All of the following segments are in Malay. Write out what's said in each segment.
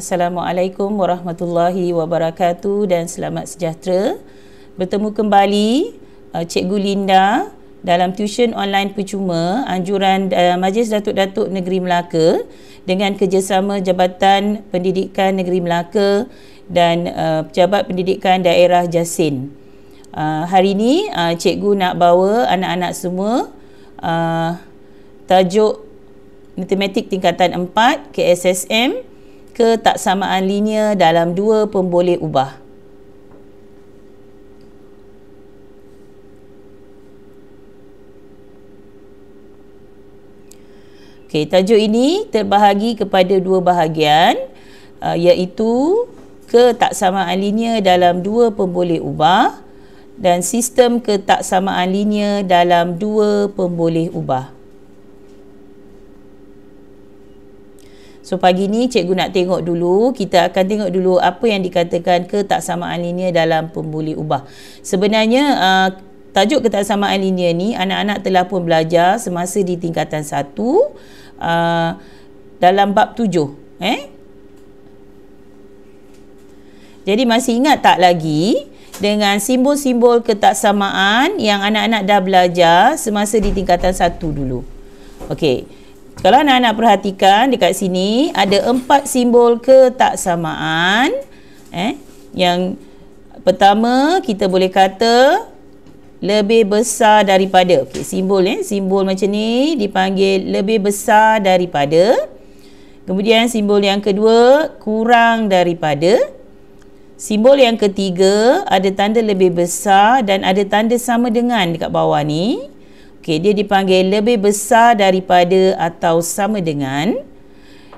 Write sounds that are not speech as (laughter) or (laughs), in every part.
Assalamualaikum warahmatullahi wabarakatuh dan selamat sejahtera. Bertemu kembali uh, Cikgu Linda dalam tuition online percuma anjuran uh, Majlis Datuk-Datuk Negeri Melaka dengan kerjasama Jabatan Pendidikan Negeri Melaka dan uh, Pejabat Pendidikan Daerah Jasin. Uh, hari ini uh, cikgu nak bawa anak-anak semua tajuk matematik tingkatan 4 KSSM ketaksamaan linear dalam dua pemboleh ubah. Okey, tajuk ini terbahagi kepada dua bahagian uh, iaitu ketaksamaan linear dalam dua pemboleh ubah dan sistem ketaksamaan linear dalam dua pemboleh ubah. So pagi ni cikgu nak tengok dulu, kita akan tengok dulu apa yang dikatakan ketaksamaan linear dalam pembuli ubah. Sebenarnya uh, tajuk ketaksamaan linear ni anak-anak telah pun belajar semasa di tingkatan 1 uh, dalam bab 7. Eh? Jadi masih ingat tak lagi dengan simbol-simbol ketaksamaan yang anak-anak dah belajar semasa di tingkatan satu dulu? Okey. Kalau anak-anak perhatikan dekat sini ada empat simbol ketaksamaan. Eh, yang pertama kita boleh kata lebih besar daripada. Okey, simbol eh, simbol macam ni dipanggil lebih besar daripada. Kemudian simbol yang kedua kurang daripada. Simbol yang ketiga ada tanda lebih besar dan ada tanda sama dengan dekat bawah ni. Okey, dia dipanggil lebih besar daripada atau sama dengan.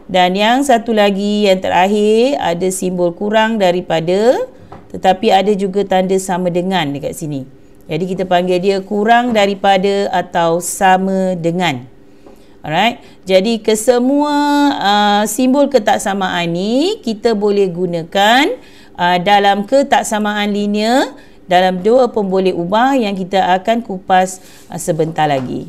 Dan yang satu lagi yang terakhir ada simbol kurang daripada tetapi ada juga tanda sama dengan dekat sini. Jadi kita panggil dia kurang daripada atau sama dengan. Alright. Jadi kesemua uh, simbol ketaksamaan ni kita boleh gunakan uh, dalam ketaksamaan linear dalam dua pemboleh ubah yang kita akan kupas uh, sebentar lagi.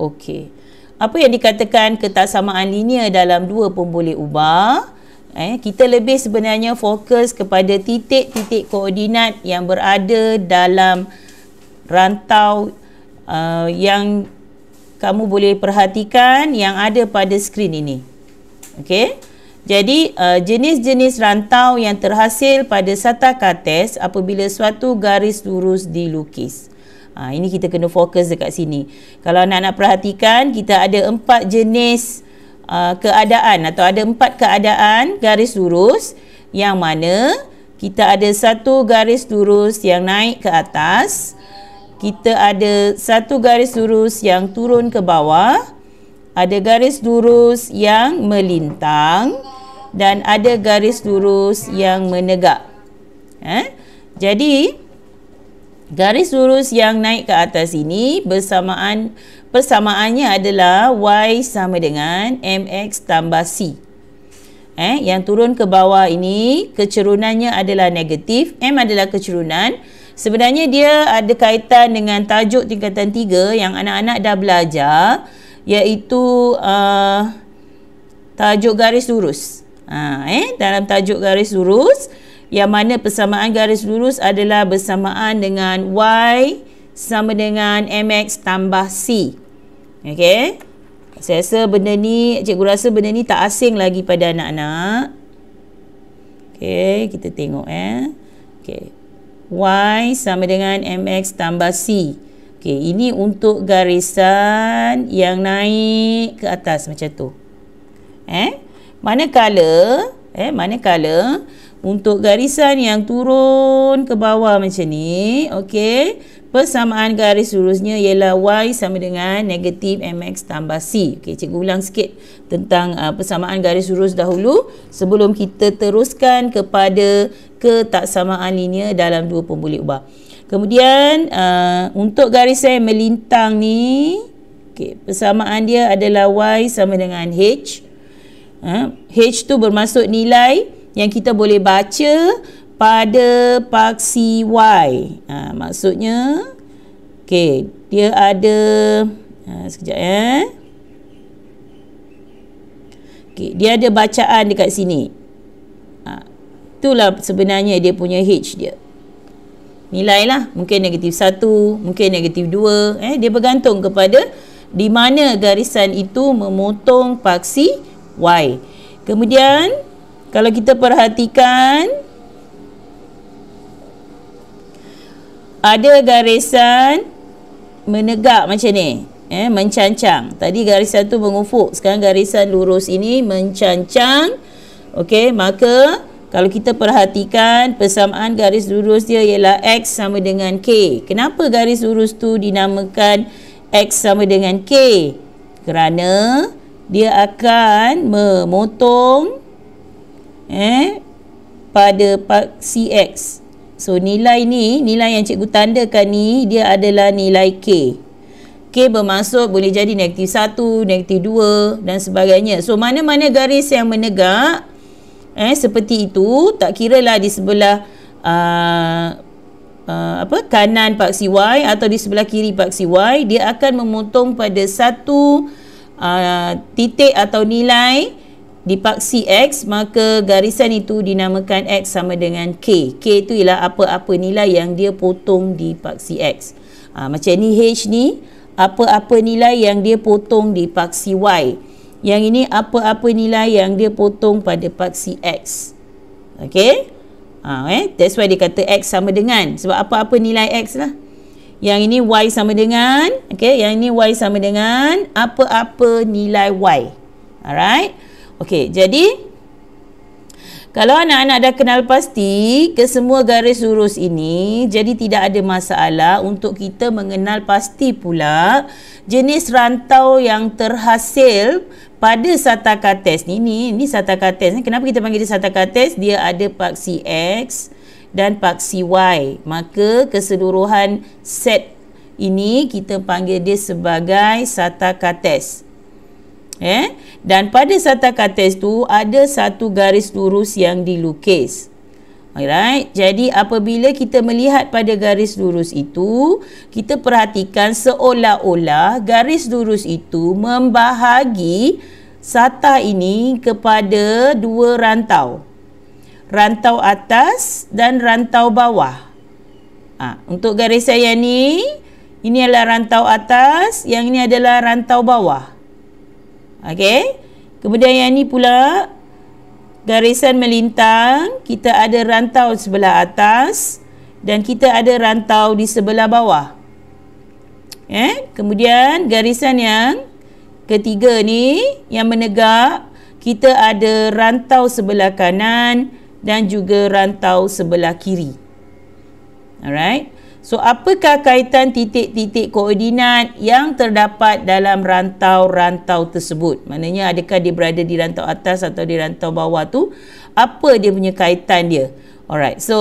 Okey. Apa yang dikatakan ketaksamaan linear dalam dua pemboleh ubah? Eh, kita lebih sebenarnya fokus kepada titik-titik koordinat yang berada dalam rantau uh, yang kamu boleh perhatikan yang ada pada skrin ini. Okey. Jadi uh, jenis-jenis rantau yang terhasil pada sata kates apabila suatu garis lurus dilukis. Ha, ini kita kena fokus dekat sini. Kalau anak-anak perhatikan, kita ada empat jenis uh, keadaan atau ada empat keadaan garis lurus yang mana kita ada satu garis lurus yang naik ke atas, kita ada satu garis lurus yang turun ke bawah ada garis lurus yang melintang dan ada garis lurus yang menegak. Eh? Jadi garis lurus yang naik ke atas ini bersamaan persamaannya adalah y sama dengan mx tambah c. Eh, yang turun ke bawah ini kecerunannya adalah negatif M adalah kecerunan Sebenarnya dia ada kaitan dengan tajuk tingkatan 3 Yang anak-anak dah belajar iaitu uh, tajuk garis lurus. Ha, eh dalam tajuk garis lurus yang mana persamaan garis lurus adalah bersamaan dengan y sama dengan mx tambah c. Okey. Saya rasa benda ni cikgu rasa benda ni tak asing lagi pada anak-anak. Okey, kita tengok eh. Okey. y sama dengan mx tambah c. Okey, ini untuk garisan yang naik ke atas macam tu. Eh? Manakala, eh manakala untuk garisan yang turun ke bawah macam ni, okey, persamaan garis lurusnya ialah y sama dengan negatif mx tambah c. Okey, cikgu ulang sikit tentang uh, persamaan garis lurus dahulu sebelum kita teruskan kepada ketaksamaan linear dalam dua pembulik ubah. Kemudian uh, untuk garis saya melintang ni okay, Persamaan dia adalah Y sama dengan H uh, H tu bermaksud nilai yang kita boleh baca pada paksi Y uh, Maksudnya okay, Dia ada uh, Sekejap ya eh. okay, Dia ada bacaan dekat sini uh, Itulah sebenarnya dia punya H dia nilai lah. Mungkin negatif 1, mungkin negatif 2. Eh, dia bergantung kepada di mana garisan itu memotong paksi Y. Kemudian, kalau kita perhatikan, ada garisan menegak macam ni. Eh, mencancang. Tadi garisan tu mengufuk. Sekarang garisan lurus ini mencancang. Okey, maka... Kalau kita perhatikan persamaan garis lurus dia ialah X sama dengan K. Kenapa garis lurus tu dinamakan X sama dengan K? Kerana dia akan memotong eh, pada paksi X. So nilai ni, nilai yang cikgu tandakan ni dia adalah nilai K. K bermaksud boleh jadi negatif 1, negatif 2 dan sebagainya. So mana-mana garis yang menegak eh seperti itu tak kira lah di sebelah uh, uh, apa kanan paksi y atau di sebelah kiri paksi y dia akan memotong pada satu uh, titik atau nilai di paksi x maka garisan itu dinamakan x sama dengan k k itu ialah apa-apa nilai yang dia potong di paksi x uh, macam ni h ni apa-apa nilai yang dia potong di paksi y yang ini apa-apa nilai yang dia potong pada paksi X. Okay. Ha, eh? That's why dia kata X sama dengan. Sebab apa-apa nilai X lah. Yang ini Y sama dengan. Okay. Yang ini Y sama dengan apa-apa nilai Y. Alright. Okay. Jadi... Kalau anak-anak dah kenal pasti kesemua garis lurus ini, jadi tidak ada masalah untuk kita mengenal pasti pula jenis rantau yang terhasil pada sataka test ni. Ni, ni sataka test ni. Kenapa kita panggil dia sataka test? Dia ada paksi X dan paksi Y. Maka keseluruhan set ini kita panggil dia sebagai sataka test. Eh? Dan pada sata kates tu ada satu garis lurus yang dilukis. Alright. Jadi apabila kita melihat pada garis lurus itu, kita perhatikan seolah-olah garis lurus itu membahagi sata ini kepada dua rantau. Rantau atas dan rantau bawah. Ha, untuk garis saya ni, ini adalah rantau atas, yang ini adalah rantau bawah. Okey. Kemudian yang ni pula garisan melintang, kita ada rantau sebelah atas dan kita ada rantau di sebelah bawah. Eh, kemudian garisan yang ketiga ni yang menegak, kita ada rantau sebelah kanan dan juga rantau sebelah kiri. Alright. So apakah kaitan titik-titik koordinat yang terdapat dalam rantau-rantau tersebut? Maknanya adakah dia berada di rantau atas atau di rantau bawah tu? Apa dia punya kaitan dia? Alright. So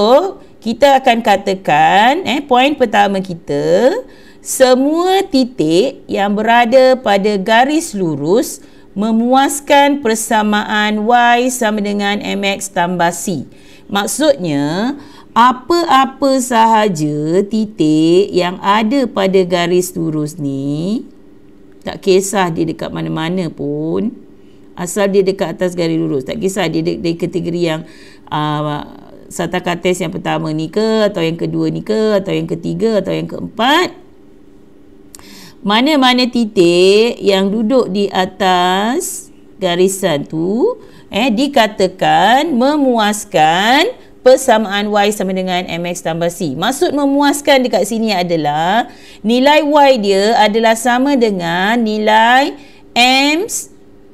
kita akan katakan eh poin pertama kita semua titik yang berada pada garis lurus memuaskan persamaan y sama dengan mx tambah c. Maksudnya, apa-apa sahaja titik yang ada pada garis lurus ni tak kisah dia dekat mana-mana pun asal dia dekat atas garis lurus tak kisah dia dari kategori yang uh, ah, satakates yang pertama ni ke atau yang kedua ni ke atau yang ketiga atau yang keempat mana-mana titik yang duduk di atas garisan tu eh dikatakan memuaskan persamaan Y sama dengan MX tambah C. Maksud memuaskan dekat sini adalah nilai Y dia adalah sama dengan nilai M,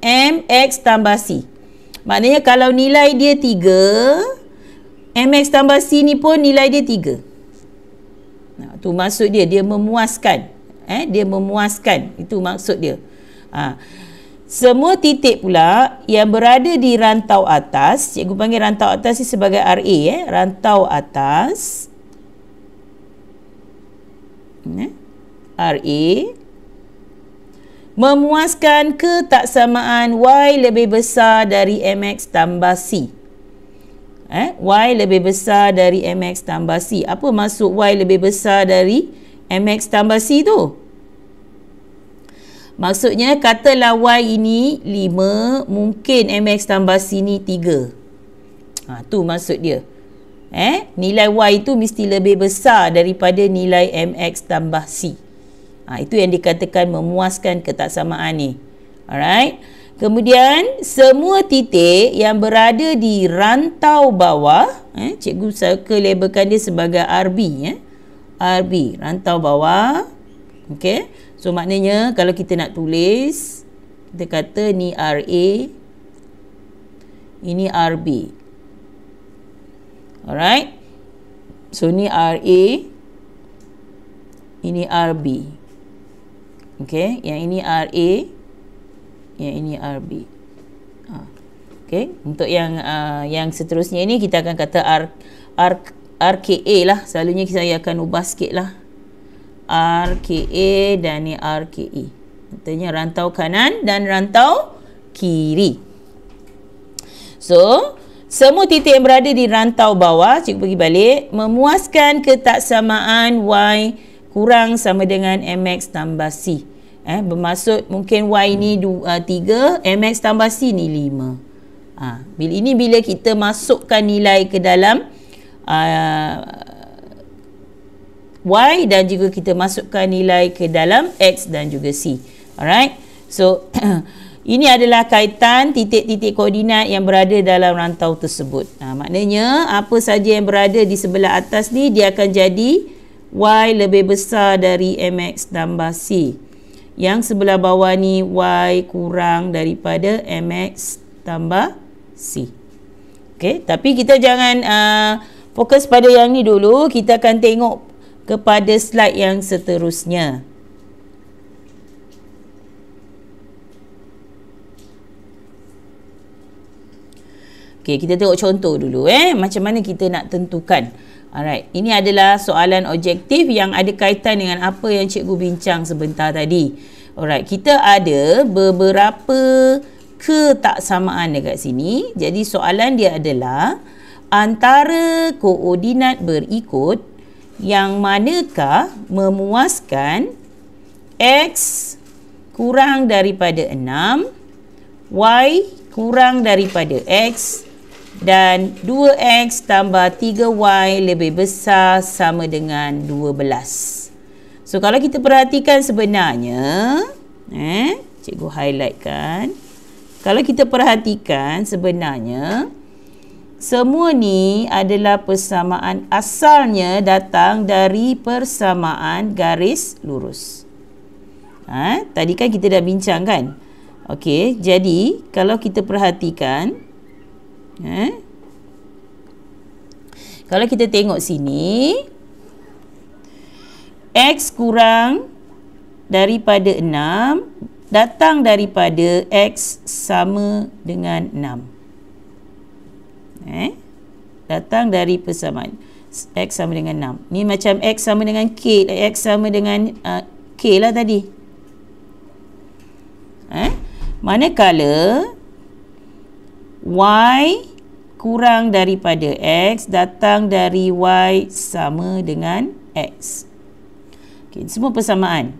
MX tambah C. Maknanya kalau nilai dia 3, MX tambah C ni pun nilai dia 3. Nah, tu maksud dia, dia memuaskan. Eh, dia memuaskan. Itu maksud dia. Haa. Ah, semua titik pula yang berada di rantau atas, cikgu panggil rantau atas ni sebagai RA eh, rantau atas. Hmm, eh, RA memuaskan ketaksamaan Y lebih besar dari MX tambah C. Eh, y lebih besar dari MX tambah C. Apa maksud Y lebih besar dari MX tambah C tu? Maksudnya katalah Y ini 5 Mungkin MX tambah sini 3 ha, tu maksud dia Eh, Nilai Y itu mesti lebih besar daripada nilai MX tambah C ha, Itu yang dikatakan memuaskan ketaksamaan ni Alright Kemudian semua titik yang berada di rantau bawah eh, Cikgu saya labelkan dia sebagai RB eh. RB, rantau bawah Okay So maknanya kalau kita nak tulis Kita kata ni RA Ini RB Alright So ni RA Ini RB Okay Yang ini RA Yang ini RB ha. Okay Untuk yang uh, yang seterusnya ini kita akan kata R, R, RKA lah Selalunya saya akan ubah sikit lah RKA dan ni RKE. Maksudnya rantau kanan dan rantau kiri. So, semua titik yang berada di rantau bawah, cikgu pergi balik, memuaskan ketaksamaan Y kurang sama dengan MX tambah C. Eh, bermaksud mungkin Y ni 3, eh, MX tambah C ni 5. Ah, bila, ini bila kita masukkan nilai ke dalam uh, y dan juga kita masukkan nilai ke dalam x dan juga c. Alright. So (clears throat) ini adalah kaitan titik-titik koordinat yang berada dalam rantau tersebut. Ha, maknanya apa saja yang berada di sebelah atas ni dia akan jadi y lebih besar dari mx tambah c. Yang sebelah bawah ni y kurang daripada mx tambah c. Okay, tapi kita jangan uh, fokus pada yang ni dulu. Kita akan tengok kepada slide yang seterusnya. Okay, kita tengok contoh dulu eh macam mana kita nak tentukan. Alright, ini adalah soalan objektif yang ada kaitan dengan apa yang cikgu bincang sebentar tadi. Alright, kita ada beberapa ketaksamaan dekat sini. Jadi soalan dia adalah antara koordinat berikut yang manakah memuaskan X kurang daripada 6 Y kurang daripada X dan 2X tambah 3Y lebih besar sama dengan 12 so kalau kita perhatikan sebenarnya eh, cikgu highlight kan kalau kita perhatikan sebenarnya semua ni adalah persamaan asalnya datang dari persamaan garis lurus. Ha, tadi kan kita dah bincang kan? Okey, jadi kalau kita perhatikan ha, Kalau kita tengok sini x kurang daripada 6 datang daripada x sama dengan 6 eh? datang dari persamaan x sama dengan 6 ni macam x sama dengan k x sama dengan uh, k lah tadi eh? manakala y kurang daripada x datang dari y sama dengan x okay, semua persamaan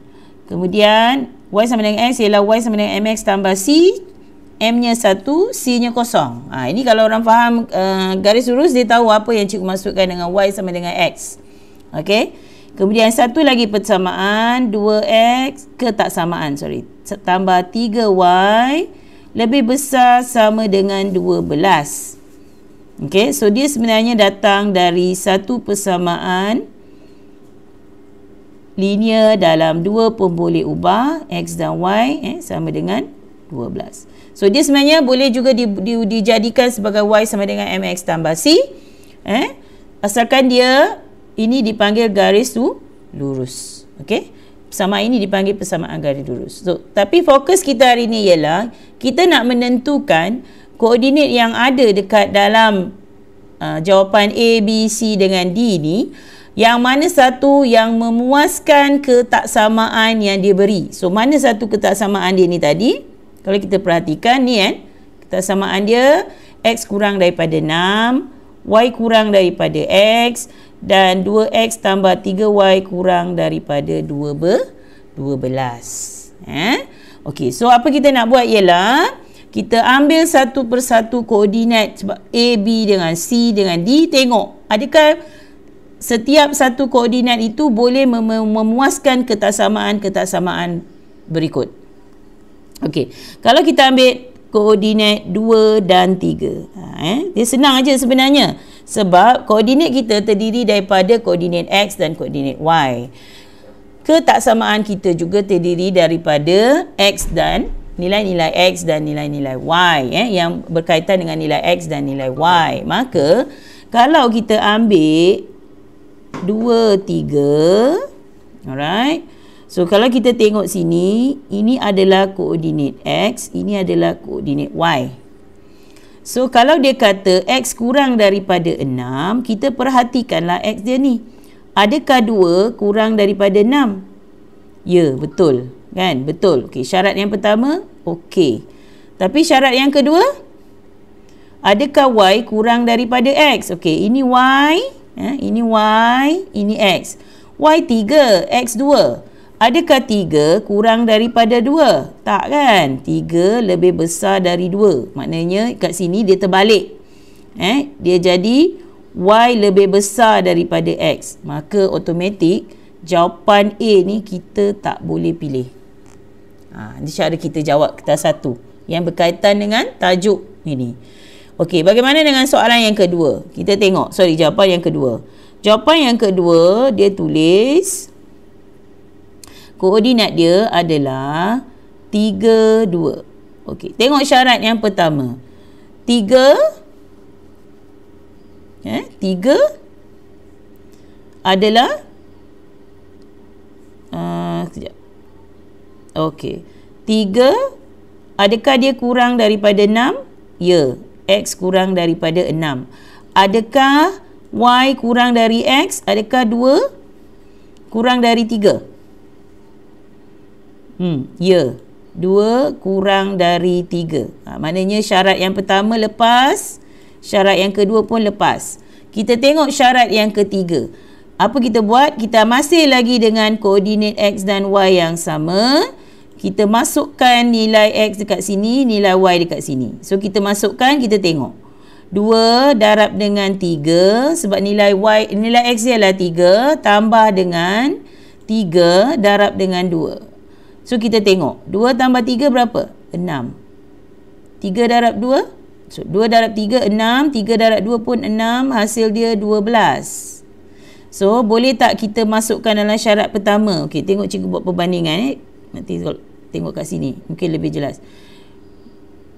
kemudian y sama dengan x ialah y sama dengan mx tambah c M-nya satu, C-nya kosong. Ha, ini kalau orang faham uh, garis lurus, dia tahu apa yang cikgu masukkan dengan Y sama dengan X. Okey. Kemudian satu lagi persamaan, 2X ke tak samaan, sorry. Tambah 3Y lebih besar sama dengan 12. Okey, so dia sebenarnya datang dari satu persamaan linear dalam dua pemboleh ubah X dan Y eh, sama dengan 12. So dia sebenarnya boleh juga di, di, dijadikan sebagai y sama dengan mx tambah c. Eh? Asalkan dia ini dipanggil garis tu lurus. okay? Sama ini dipanggil persamaan garis lurus. So, tapi fokus kita hari ini ialah kita nak menentukan koordinat yang ada dekat dalam uh, jawapan A, B, C dengan D ni yang mana satu yang memuaskan ketaksamaan yang dia beri. So mana satu ketaksamaan dia ni tadi? Kalau kita perhatikan ni kan, eh, kita samaan dia x kurang daripada 6, y kurang daripada x dan 2x tambah 3y kurang daripada 2 ber 12. Eh? Okey, so apa kita nak buat ialah kita ambil satu persatu koordinat sebab A, B dengan C dengan D tengok adakah setiap satu koordinat itu boleh memuaskan ketaksamaan-ketaksamaan berikut. Okey, kalau kita ambil koordinat 2 dan 3. Ha, eh? Dia senang aja sebenarnya. Sebab koordinat kita terdiri daripada koordinat X dan koordinat Y. Ketaksamaan kita juga terdiri daripada X dan nilai-nilai X dan nilai-nilai Y. Eh? Yang berkaitan dengan nilai X dan nilai Y. Maka, kalau kita ambil 2, 3. Alright. So kalau kita tengok sini, ini adalah koordinat X, ini adalah koordinat Y. So kalau dia kata X kurang daripada 6, kita perhatikanlah X dia ni. Adakah 2 kurang daripada 6? Ya, yeah, betul. Kan? Betul. Okay. syarat yang pertama, okey. Tapi syarat yang kedua, adakah Y kurang daripada X? Okey, ini Y, eh, ini Y, ini X. Y 3, X Adakah tiga kurang daripada dua? Tak kan? Tiga lebih besar dari dua. Maknanya kat sini dia terbalik. Eh, dia jadi Y lebih besar daripada X. Maka otomatik jawapan A ni kita tak boleh pilih. Ha, ini cara kita jawab kita satu. Yang berkaitan dengan tajuk ini. Okey, bagaimana dengan soalan yang kedua? Kita tengok, sorry, jawapan yang kedua. Jawapan yang kedua, dia tulis koordinat dia adalah 3 2. Okey, tengok syarat yang pertama. 3 eh 3 adalah a uh, Okey. 3 adakah dia kurang daripada 6? Ya, x kurang daripada 6. Adakah y kurang dari x? Adakah 2 kurang dari Hmm, ya. Dua kurang dari tiga. Ha, maknanya syarat yang pertama lepas. Syarat yang kedua pun lepas. Kita tengok syarat yang ketiga. Apa kita buat? Kita masih lagi dengan koordinat X dan Y yang sama. Kita masukkan nilai X dekat sini, nilai Y dekat sini. So, kita masukkan, kita tengok. Dua darab dengan tiga sebab nilai y nilai X ialah tiga, tambah dengan tiga darab dengan dua. So kita tengok 2 tambah 3 berapa? 6 3 darab 2 So 2 darab 3 6 3 darab 2 pun 6 Hasil dia 12 So boleh tak kita masukkan dalam syarat pertama okay tengok cikgu buat perbandingan eh Nanti tengok kat sini Mungkin lebih jelas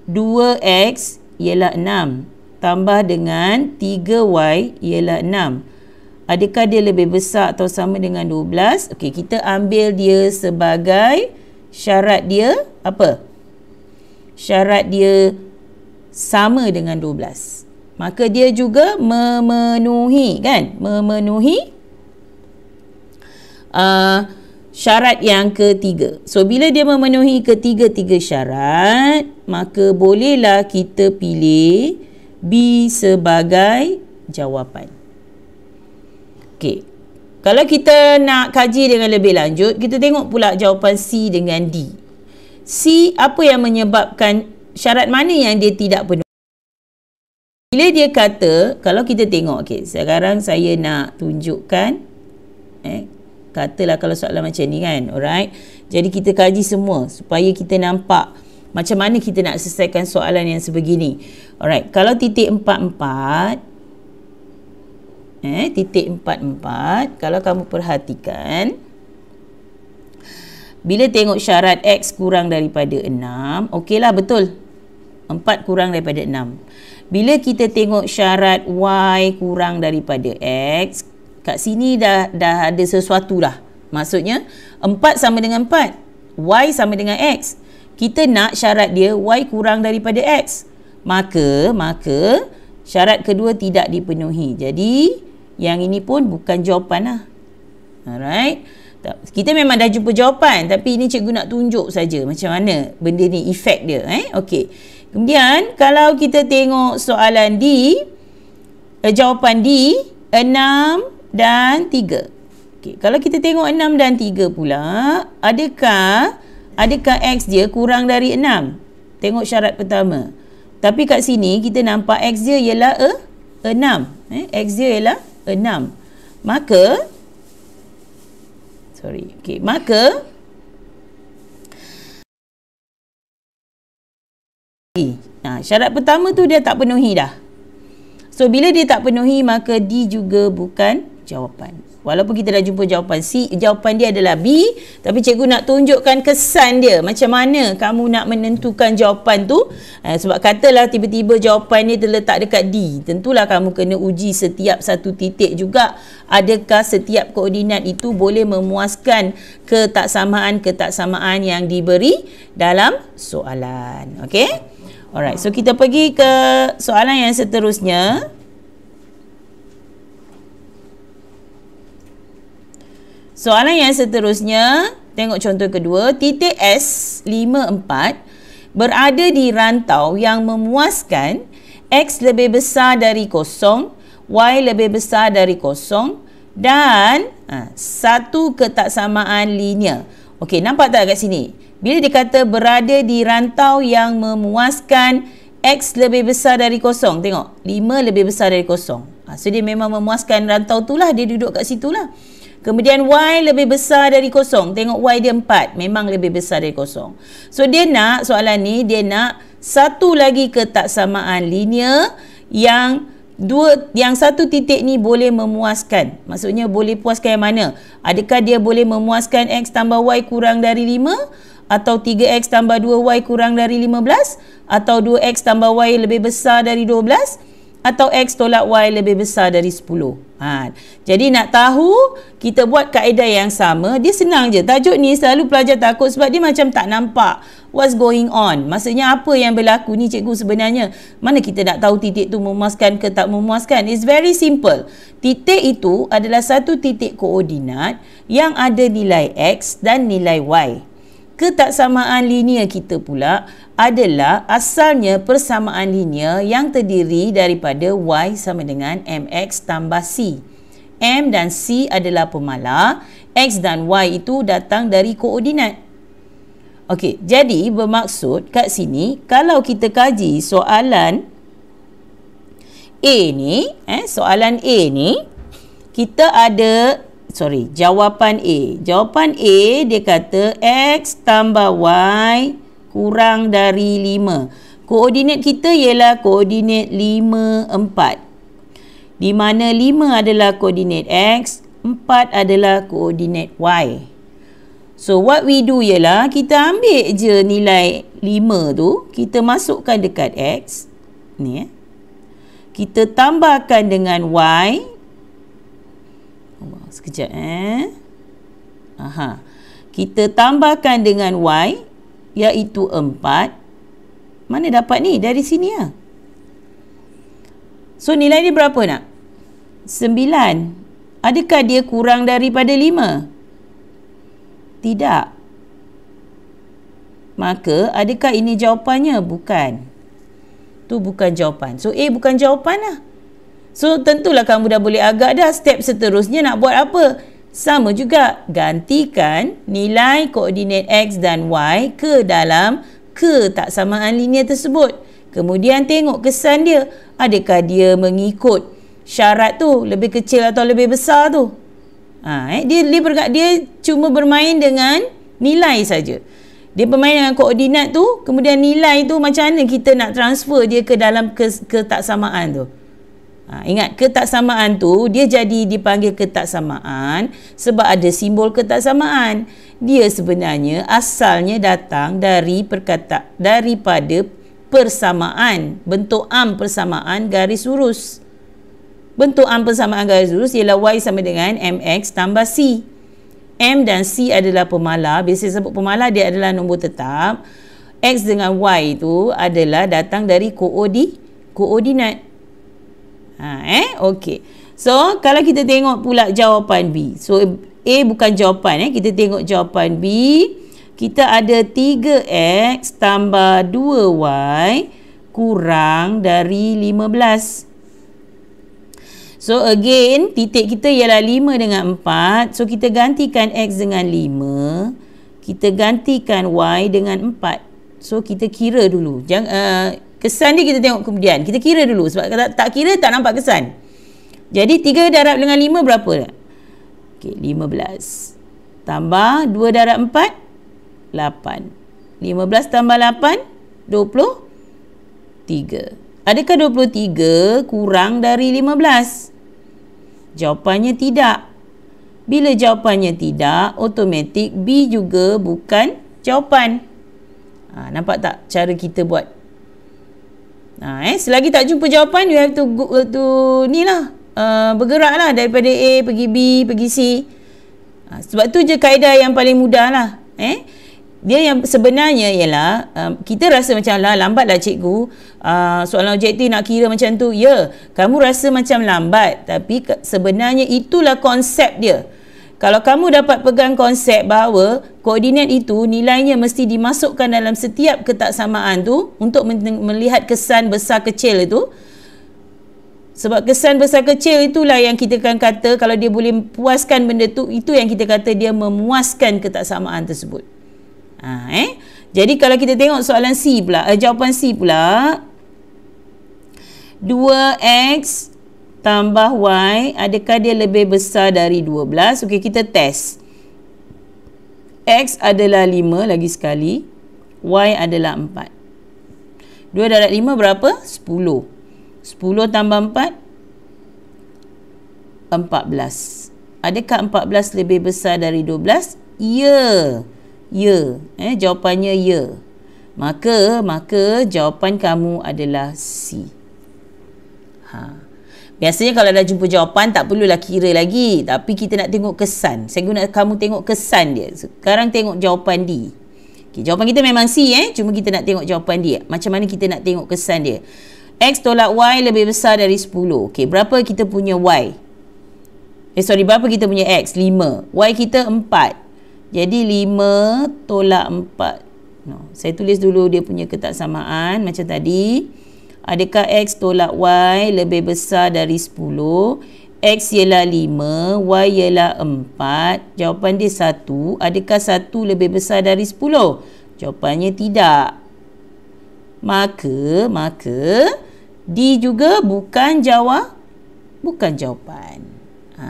2x ialah 6 Tambah dengan 3y ialah 6 Adakah dia lebih besar atau sama dengan 12? Okey, kita ambil dia sebagai syarat dia apa? Syarat dia sama dengan 12. Maka dia juga memenuhi kan? Memenuhi uh, syarat yang ketiga. So bila dia memenuhi ketiga-tiga syarat, maka bolehlah kita pilih B sebagai jawapan. Okey. Kalau kita nak kaji dengan lebih lanjut, kita tengok pula jawapan C dengan D. C, apa yang menyebabkan syarat mana yang dia tidak penuh? Bila dia kata, kalau kita tengok, okay, sekarang saya nak tunjukkan, eh, katalah kalau soalan macam ni kan, alright. Jadi kita kaji semua supaya kita nampak macam mana kita nak selesaikan soalan yang sebegini. Alright, kalau titik 44, eh, titik 44 kalau kamu perhatikan bila tengok syarat X kurang daripada 6 okeylah betul 4 kurang daripada 6 bila kita tengok syarat Y kurang daripada X kat sini dah, dah ada sesuatu lah maksudnya 4 sama dengan 4 Y sama dengan X kita nak syarat dia Y kurang daripada X maka maka syarat kedua tidak dipenuhi jadi yang ini pun bukan jawapan lah. Alright. Kita memang dah jumpa jawapan. Tapi ini cikgu nak tunjuk saja macam mana benda ni efek dia. Eh? Okay. Kemudian kalau kita tengok soalan D. Eh, jawapan D. 6 dan 3. Okay. Kalau kita tengok 6 dan 3 pula. Adakah adakah X dia kurang dari 6? Tengok syarat pertama. Tapi kat sini kita nampak X dia ialah 6. Eh, eh, X dia ialah 6 enam. Maka, sorry, okay, maka, nah, ha, syarat pertama tu dia tak penuhi dah. So, bila dia tak penuhi, maka D juga bukan jawapan. Walaupun kita dah jumpa jawapan C, jawapan dia adalah B, tapi cikgu nak tunjukkan kesan dia. Macam mana kamu nak menentukan jawapan tu? Eh, sebab katalah tiba-tiba jawapan ni terletak dekat D. Tentulah kamu kena uji setiap satu titik juga. Adakah setiap koordinat itu boleh memuaskan ketaksamaan-ketaksamaan yang diberi dalam soalan. Okay? Alright, so kita pergi ke soalan yang seterusnya. Soalan yang seterusnya, tengok contoh kedua, titik S54 berada di rantau yang memuaskan X lebih besar dari kosong, Y lebih besar dari kosong dan ha, satu ketaksamaan linear. Okey, nampak tak kat sini? Bila dikata berada di rantau yang memuaskan X lebih besar dari kosong, tengok, 5 lebih besar dari kosong. Ha, so, dia memang memuaskan rantau itulah, dia duduk kat situlah. lah. Kemudian Y lebih besar dari kosong. Tengok Y dia 4. Memang lebih besar dari kosong. So dia nak soalan ni, dia nak satu lagi ketaksamaan linear yang dua yang satu titik ni boleh memuaskan. Maksudnya boleh puaskan yang mana? Adakah dia boleh memuaskan X tambah Y kurang dari 5? Atau 3X tambah 2Y kurang dari 15? Atau 2X tambah Y lebih besar dari 12? atau X tolak Y lebih besar dari 10. Ha. Jadi nak tahu, kita buat kaedah yang sama. Dia senang je. Tajuk ni selalu pelajar takut sebab dia macam tak nampak what's going on. Maksudnya apa yang berlaku ni cikgu sebenarnya. Mana kita nak tahu titik tu memuaskan ke tak memuaskan. It's very simple. Titik itu adalah satu titik koordinat yang ada nilai X dan nilai Y ketaksamaan linear kita pula adalah asalnya persamaan linear yang terdiri daripada y sama dengan mx tambah c. M dan C adalah pemalar, X dan Y itu datang dari koordinat. Okey, jadi bermaksud kat sini, kalau kita kaji soalan A ni, eh, soalan A ni, kita ada sorry, jawapan A. Jawapan A dia kata X tambah Y kurang dari 5. Koordinat kita ialah koordinat 5, 4. Di mana 5 adalah koordinat X, 4 adalah koordinat Y. So what we do ialah kita ambil je nilai 5 tu, kita masukkan dekat X. Ni eh. Kita tambahkan dengan Y Allah. Sekejap eh. Aha. Kita tambahkan dengan y iaitu 4. Mana dapat ni? Dari sini ya. So nilai dia berapa nak? 9. Adakah dia kurang daripada 5? Tidak. Maka adakah ini jawapannya? Bukan. Tu bukan jawapan. So A bukan jawapan lah. So tentulah kamu dah boleh agak dah step seterusnya nak buat apa. Sama juga gantikan nilai koordinat X dan Y ke dalam ke ketaksamaan linear tersebut. Kemudian tengok kesan dia. Adakah dia mengikut syarat tu lebih kecil atau lebih besar tu. Ha, eh? dia, dia, berga, dia cuma bermain dengan nilai saja. Dia bermain dengan koordinat tu. Kemudian nilai tu macam mana kita nak transfer dia ke dalam ke ketaksamaan tu. Ha, ingat ketaksamaan tu dia jadi dipanggil ketaksamaan sebab ada simbol ketaksamaan. Dia sebenarnya asalnya datang dari perkata daripada persamaan bentuk am persamaan garis lurus. Bentuk am persamaan garis lurus ialah y sama dengan mx tambah c. M dan C adalah pemalar. Biasa sebut pemalar dia adalah nombor tetap. X dengan Y itu adalah datang dari koordinat. Koordinat. Ha, eh? Okey. So, kalau kita tengok pula jawapan B. So, A bukan jawapan. Eh? Kita tengok jawapan B. Kita ada 3X tambah 2Y kurang dari 15. So, again, titik kita ialah 5 dengan 4. So, kita gantikan X dengan 5. Kita gantikan Y dengan 4. So, kita kira dulu. Jangan... Uh, eh, Kesan dia kita tengok kemudian. Kita kira dulu sebab tak, tak kira tak nampak kesan. Jadi 3 darab dengan 5 berapa? Okey, 15. Tambah 2 darab 4 8. 15 tambah 8 23. Adakah 23 kurang dari 15? Jawapannya tidak. Bila jawapannya tidak, otomatik B juga bukan jawapan. Ha, nampak tak cara kita buat Ha, eh. Selagi tak jumpa jawapan, you have to go uh, to ni lah. Uh, bergerak lah daripada A pergi B pergi C. Ha, sebab tu je kaedah yang paling mudah lah. Eh. Dia yang sebenarnya ialah uh, kita rasa macam lah lambat lah cikgu. Uh, soalan objektif nak kira macam tu. Ya, kamu rasa macam lambat. Tapi sebenarnya itulah konsep dia kalau kamu dapat pegang konsep bahawa koordinat itu nilainya mesti dimasukkan dalam setiap ketaksamaan tu untuk melihat kesan besar kecil itu sebab kesan besar kecil itulah yang kita akan kata kalau dia boleh puaskan benda tu itu yang kita kata dia memuaskan ketaksamaan tersebut ha, eh? jadi kalau kita tengok soalan C pula eh, jawapan C pula 2X tambah y adakah dia lebih besar dari 12 okey kita test x adalah 5 lagi sekali y adalah 4 2 darat 5 berapa 10 10 tambah 4 14 adakah 14 lebih besar dari 12 ya ya eh jawapannya ya maka maka jawapan kamu adalah c ha Biasanya kalau dah jumpa jawapan tak perlulah kira lagi Tapi kita nak tengok kesan Saya guna kamu tengok kesan dia Sekarang tengok jawapan D okay, Jawapan kita memang C eh Cuma kita nak tengok jawapan dia. Macam mana kita nak tengok kesan dia X tolak Y lebih besar dari 10 okay, Berapa kita punya Y Eh sorry berapa kita punya X 5 Y kita 4 Jadi 5 tolak 4 no, Saya tulis dulu dia punya ketaksamaan Macam tadi Adakah X tolak Y lebih besar dari 10? X ialah 5, Y ialah 4. Jawapan dia 1. Adakah 1 lebih besar dari 10? Jawapannya tidak. Maka, maka D juga bukan jawab, bukan jawapan. Ha,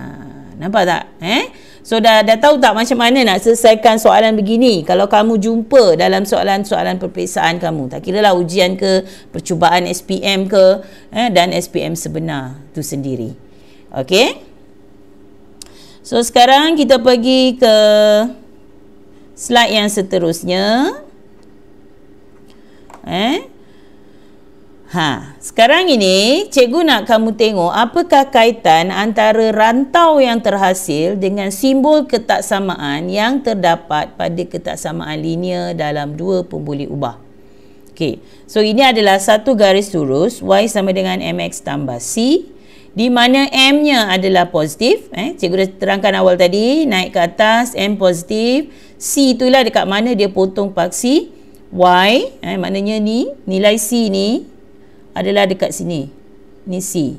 nampak tak? Eh? So dah, dah tahu tak macam mana nak selesaikan soalan begini Kalau kamu jumpa dalam soalan-soalan perperiksaan kamu Tak kira lah ujian ke percubaan SPM ke eh, Dan SPM sebenar tu sendiri Okay So sekarang kita pergi ke slide yang seterusnya Eh Ha, sekarang ini cikgu nak kamu tengok apakah kaitan antara rantau yang terhasil dengan simbol ketaksamaan yang terdapat pada ketaksamaan linear dalam dua pembuli ubah. Okey. So ini adalah satu garis lurus y sama dengan mx tambah c di mana m-nya adalah positif, eh cikgu dah terangkan awal tadi, naik ke atas m positif, c itulah dekat mana dia potong paksi y, eh maknanya ni nilai c ni adalah dekat sini. Ni C.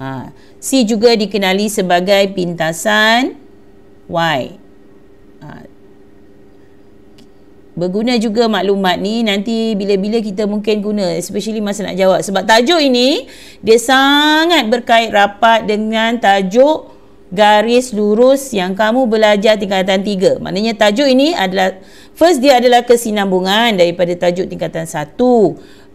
Ha. C juga dikenali sebagai pintasan Y. Ha. Berguna juga maklumat ni nanti bila-bila kita mungkin guna especially masa nak jawab. Sebab tajuk ini dia sangat berkait rapat dengan tajuk garis lurus yang kamu belajar tingkatan 3. Maknanya tajuk ini adalah first dia adalah kesinambungan daripada tajuk tingkatan 1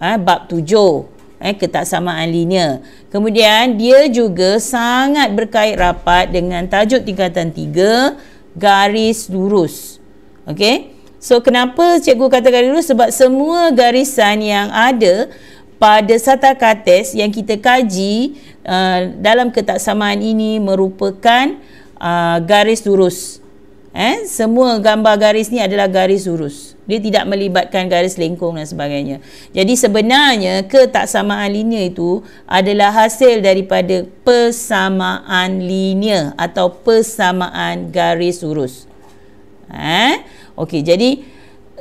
eh, bab tujuh eh, ketaksamaan linear kemudian dia juga sangat berkait rapat dengan tajuk tingkatan tiga garis lurus okay? so kenapa cikgu kata garis lurus sebab semua garisan yang ada pada sata kates yang kita kaji uh, dalam ketaksamaan ini merupakan uh, garis lurus Eh, semua gambar garis ni adalah garis lurus. Dia tidak melibatkan garis lengkung dan sebagainya. Jadi sebenarnya ketaksamaan linear itu adalah hasil daripada persamaan linear atau persamaan garis lurus. Eh? Okey, jadi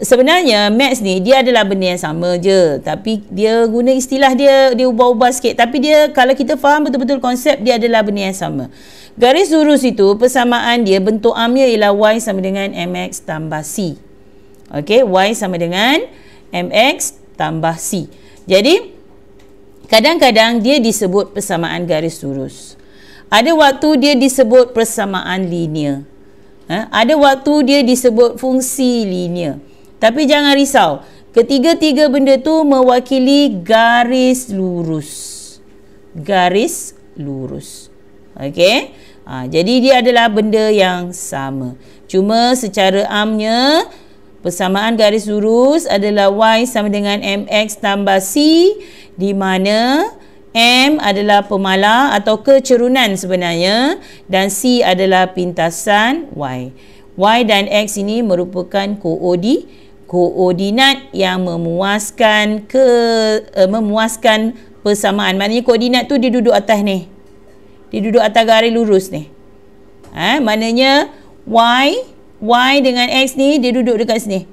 sebenarnya maths ni dia adalah benda yang sama je tapi dia guna istilah dia dia ubah-ubah sikit tapi dia kalau kita faham betul-betul konsep dia adalah benda yang sama garis lurus itu persamaan dia bentuk amnya ialah y sama dengan mx tambah c okay? y sama dengan mx tambah c jadi kadang-kadang dia disebut persamaan garis lurus ada waktu dia disebut persamaan linear ha? ada waktu dia disebut fungsi linear tapi jangan risau. Ketiga-tiga benda tu mewakili garis lurus. Garis lurus. Okey? Ha, jadi dia adalah benda yang sama. Cuma secara amnya, persamaan garis lurus adalah Y sama dengan MX tambah C di mana M adalah pemalar atau kecerunan sebenarnya dan C adalah pintasan Y. Y dan X ini merupakan koordinat koordinat yang memuaskan ke uh, memuaskan persamaan. Maknanya koordinat tu dia duduk atas ni. Dia duduk atas garis lurus ni. Ha, maknanya y y dengan x ni dia duduk dekat sini.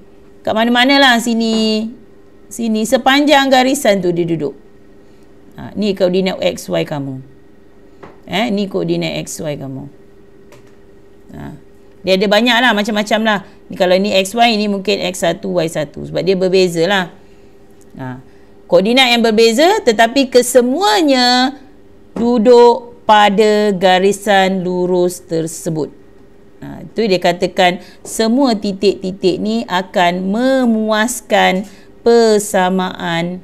Kat mana lah sini. Sini sepanjang garisan tu dia duduk. Ha, ni koordinat y kamu. Eh, ni koordinat x y kamu. Ha. Dia ada banyak lah macam-macam lah. Kalau ni y ni mungkin X1, Y1. Sebab dia berbeza lah. Ha. Koordinat yang berbeza tetapi kesemuanya duduk pada garisan lurus tersebut. Ha. Itu dia katakan semua titik-titik ni akan memuaskan persamaan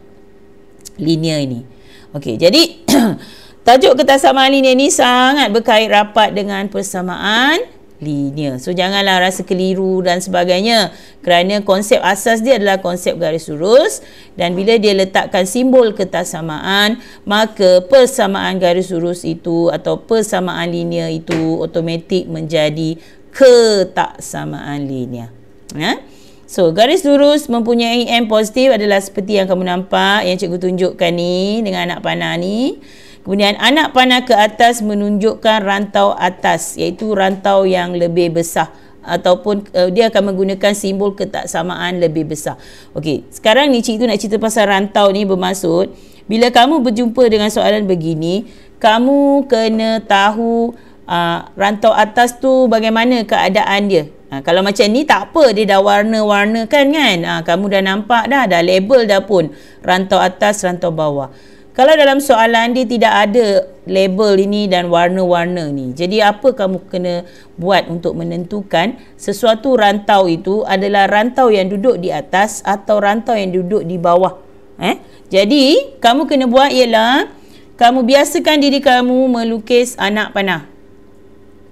linear ini. Okey, jadi (clears throat) tajuk ketasamaan linear ni sangat berkait rapat dengan persamaan linear. So janganlah rasa keliru dan sebagainya kerana konsep asas dia adalah konsep garis lurus dan bila dia letakkan simbol ketasamaan maka persamaan garis lurus itu atau persamaan linear itu otomatik menjadi ketaksamaan linear. Ha? So garis lurus mempunyai M positif adalah seperti yang kamu nampak yang cikgu tunjukkan ni dengan anak panah ni. Kemudian anak panah ke atas menunjukkan rantau atas iaitu rantau yang lebih besar ataupun uh, dia akan menggunakan simbol ketaksamaan lebih besar. Okey, sekarang ni cikgu nak cerita pasal rantau ni bermaksud bila kamu berjumpa dengan soalan begini, kamu kena tahu uh, rantau atas tu bagaimana keadaan dia. Ha, kalau macam ni tak apa dia dah warna-warnakan kan ha, Kamu dah nampak dah Dah label dah pun Rantau atas, rantau bawah kalau dalam soalan dia tidak ada label ini dan warna-warna ni. Jadi apa kamu kena buat untuk menentukan sesuatu rantau itu adalah rantau yang duduk di atas atau rantau yang duduk di bawah. Eh? Jadi kamu kena buat ialah kamu biasakan diri kamu melukis anak panah.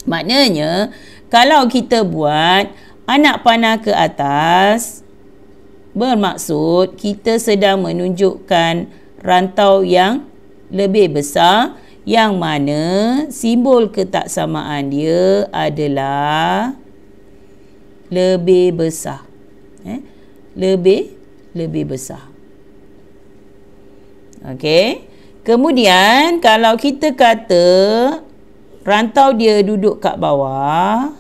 Maknanya kalau kita buat anak panah ke atas bermaksud kita sedang menunjukkan rantau yang lebih besar yang mana simbol ketaksamaan dia adalah lebih besar. Eh? Lebih lebih besar. Okey. Kemudian kalau kita kata rantau dia duduk kat bawah,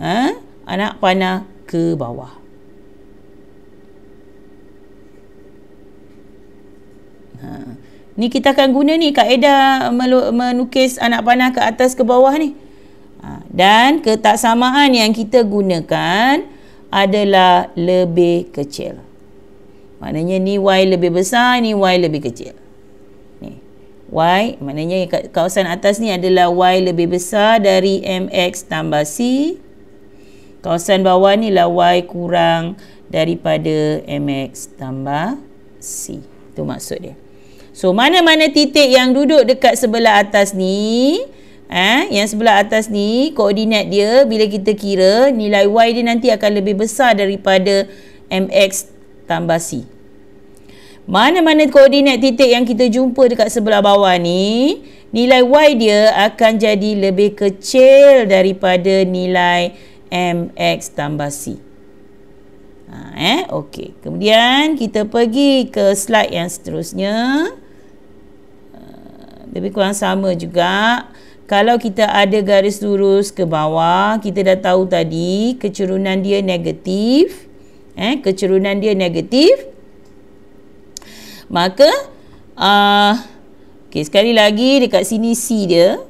eh? anak panah ke bawah. Ha. Ni kita akan guna ni kaedah menukis anak panah ke atas ke bawah ni. Ha. Dan ketaksamaan yang kita gunakan adalah lebih kecil. Maknanya ni Y lebih besar, ni Y lebih kecil. Ni. Y, maknanya kawasan atas ni adalah Y lebih besar dari MX tambah C. Kawasan bawah ni lah Y kurang daripada MX tambah C. Itu maksud dia. So mana-mana titik yang duduk dekat sebelah atas ni eh, Yang sebelah atas ni koordinat dia bila kita kira nilai Y dia nanti akan lebih besar daripada MX tambah C Mana-mana koordinat titik yang kita jumpa dekat sebelah bawah ni Nilai Y dia akan jadi lebih kecil daripada nilai MX tambah C Ha, eh? Okey, kemudian kita pergi ke slide yang seterusnya lebih kurang sama juga kalau kita ada garis lurus ke bawah kita dah tahu tadi kecerunan dia negatif eh kecerunan dia negatif maka uh, ah, okay, sekali lagi dekat sini C dia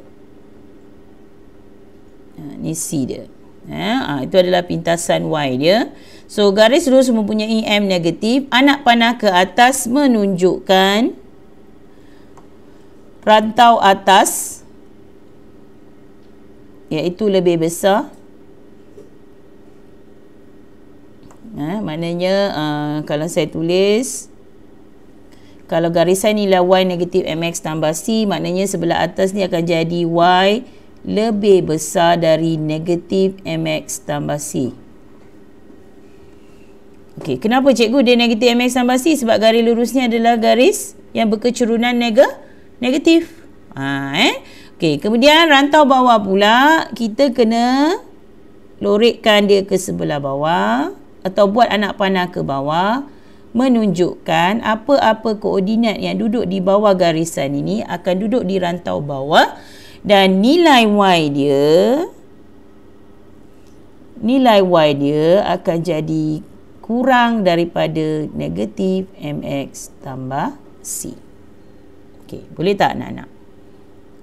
ah, ni C dia eh, ah, itu adalah pintasan Y dia so garis lurus mempunyai M negatif anak panah ke atas menunjukkan perantau atas iaitu lebih besar ha, maknanya uh, kalau saya tulis kalau garisan nilai y negatif mx tambah c maknanya sebelah atas ni akan jadi y lebih besar dari negatif mx tambah c Okey, kenapa cikgu dia negatif mx tambah c sebab garis lurusnya adalah garis yang berkecerunan negatif negatif. Ha, eh? Okey, kemudian rantau bawah pula kita kena lorekkan dia ke sebelah bawah atau buat anak panah ke bawah menunjukkan apa-apa koordinat yang duduk di bawah garisan ini akan duduk di rantau bawah dan nilai y dia nilai y dia akan jadi kurang daripada negatif mx tambah c. Ah, Okey, boleh tak anak-anak?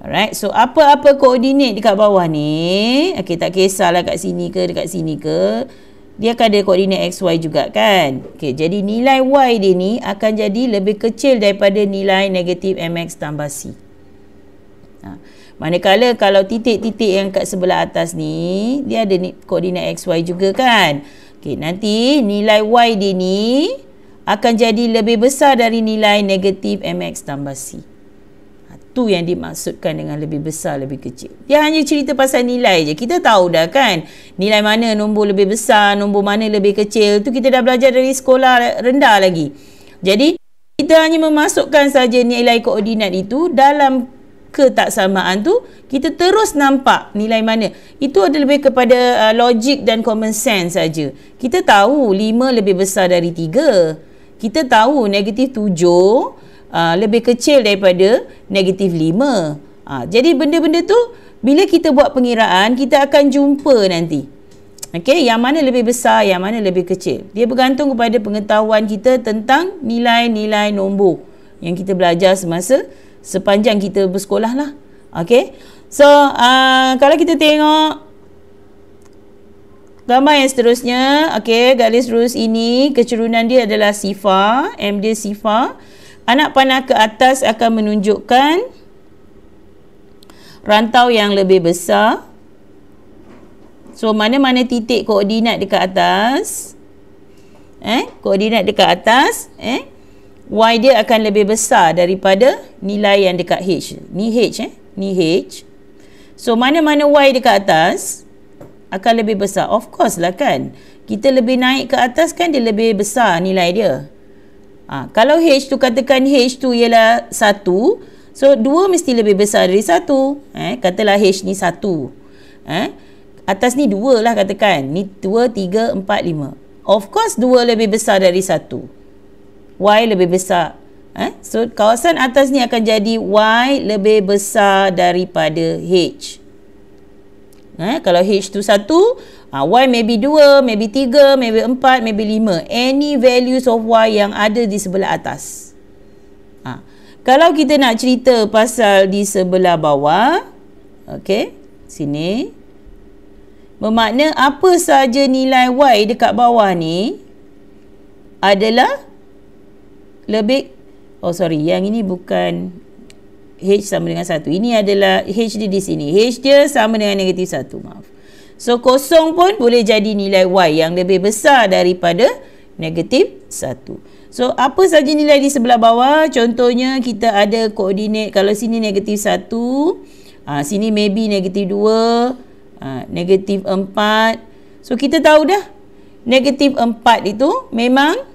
Alright, so apa-apa koordinat dekat bawah ni, okey tak kisahlah kat sini ke dekat sini ke, dia akan ada koordinat y juga kan? Okey, jadi nilai y dia ni akan jadi lebih kecil daripada nilai negatif mx tambah c. Ha. Manakala kalau titik-titik yang kat sebelah atas ni, dia ada ni, koordinat y juga kan? Okey, nanti nilai y dia ni akan jadi lebih besar dari nilai negatif mx tambah c tu yang dimaksudkan dengan lebih besar lebih kecil dia hanya cerita pasal nilai je kita tahu dah kan nilai mana nombor lebih besar nombor mana lebih kecil tu kita dah belajar dari sekolah rendah lagi jadi kita hanya memasukkan saja nilai koordinat itu dalam ketaksamaan tu kita terus nampak nilai mana itu ada lebih kepada uh, logik dan common sense saja kita tahu 5 lebih besar dari 3 kita tahu negatif 7 uh, lebih kecil daripada negatif 5. Uh, ah, jadi benda-benda tu bila kita buat pengiraan kita akan jumpa nanti. Okey, yang mana lebih besar, yang mana lebih kecil. Dia bergantung kepada pengetahuan kita tentang nilai-nilai nombor yang kita belajar semasa sepanjang kita bersekolah lah. Okey. So, uh, kalau kita tengok gambar yang seterusnya, okey, garis lurus ini kecerunan dia adalah sifar, M dia sifar. Anak panah ke atas akan menunjukkan rantau yang lebih besar. So, mana-mana titik koordinat dekat atas. Eh, koordinat dekat atas. Eh, y dia akan lebih besar daripada nilai yang dekat H. Ni H eh. Ni H. So, mana-mana Y dekat atas akan lebih besar. Of course lah kan. Kita lebih naik ke atas kan dia lebih besar nilai dia. Ha, kalau H tu katakan H tu ialah 1, so 2 mesti lebih besar dari 1. Eh, katalah H ni 1. Eh, atas ni 2 lah katakan. Ni 2, 3, 4, 5. Of course 2 lebih besar dari 1. Y lebih besar. Eh, so kawasan atas ni akan jadi Y lebih besar daripada H. Eh, kalau H tu Ah, Y maybe 2, maybe 3, maybe 4, maybe 5. Any values of Y yang ada di sebelah atas. Ha. Kalau kita nak cerita pasal di sebelah bawah. Okay. Sini. Bermakna apa saja nilai Y dekat bawah ni. Adalah. Lebih. Oh sorry. Yang ini bukan. H sama dengan 1. Ini adalah H dia di sini. H dia sama dengan negatif 1. Maaf. So kosong pun boleh jadi nilai Y yang lebih besar daripada negatif 1. So apa saja nilai di sebelah bawah. Contohnya kita ada koordinat kalau sini negatif 1. Ah, sini maybe negatif 2. Ah, negatif 4. So kita tahu dah negatif 4 itu memang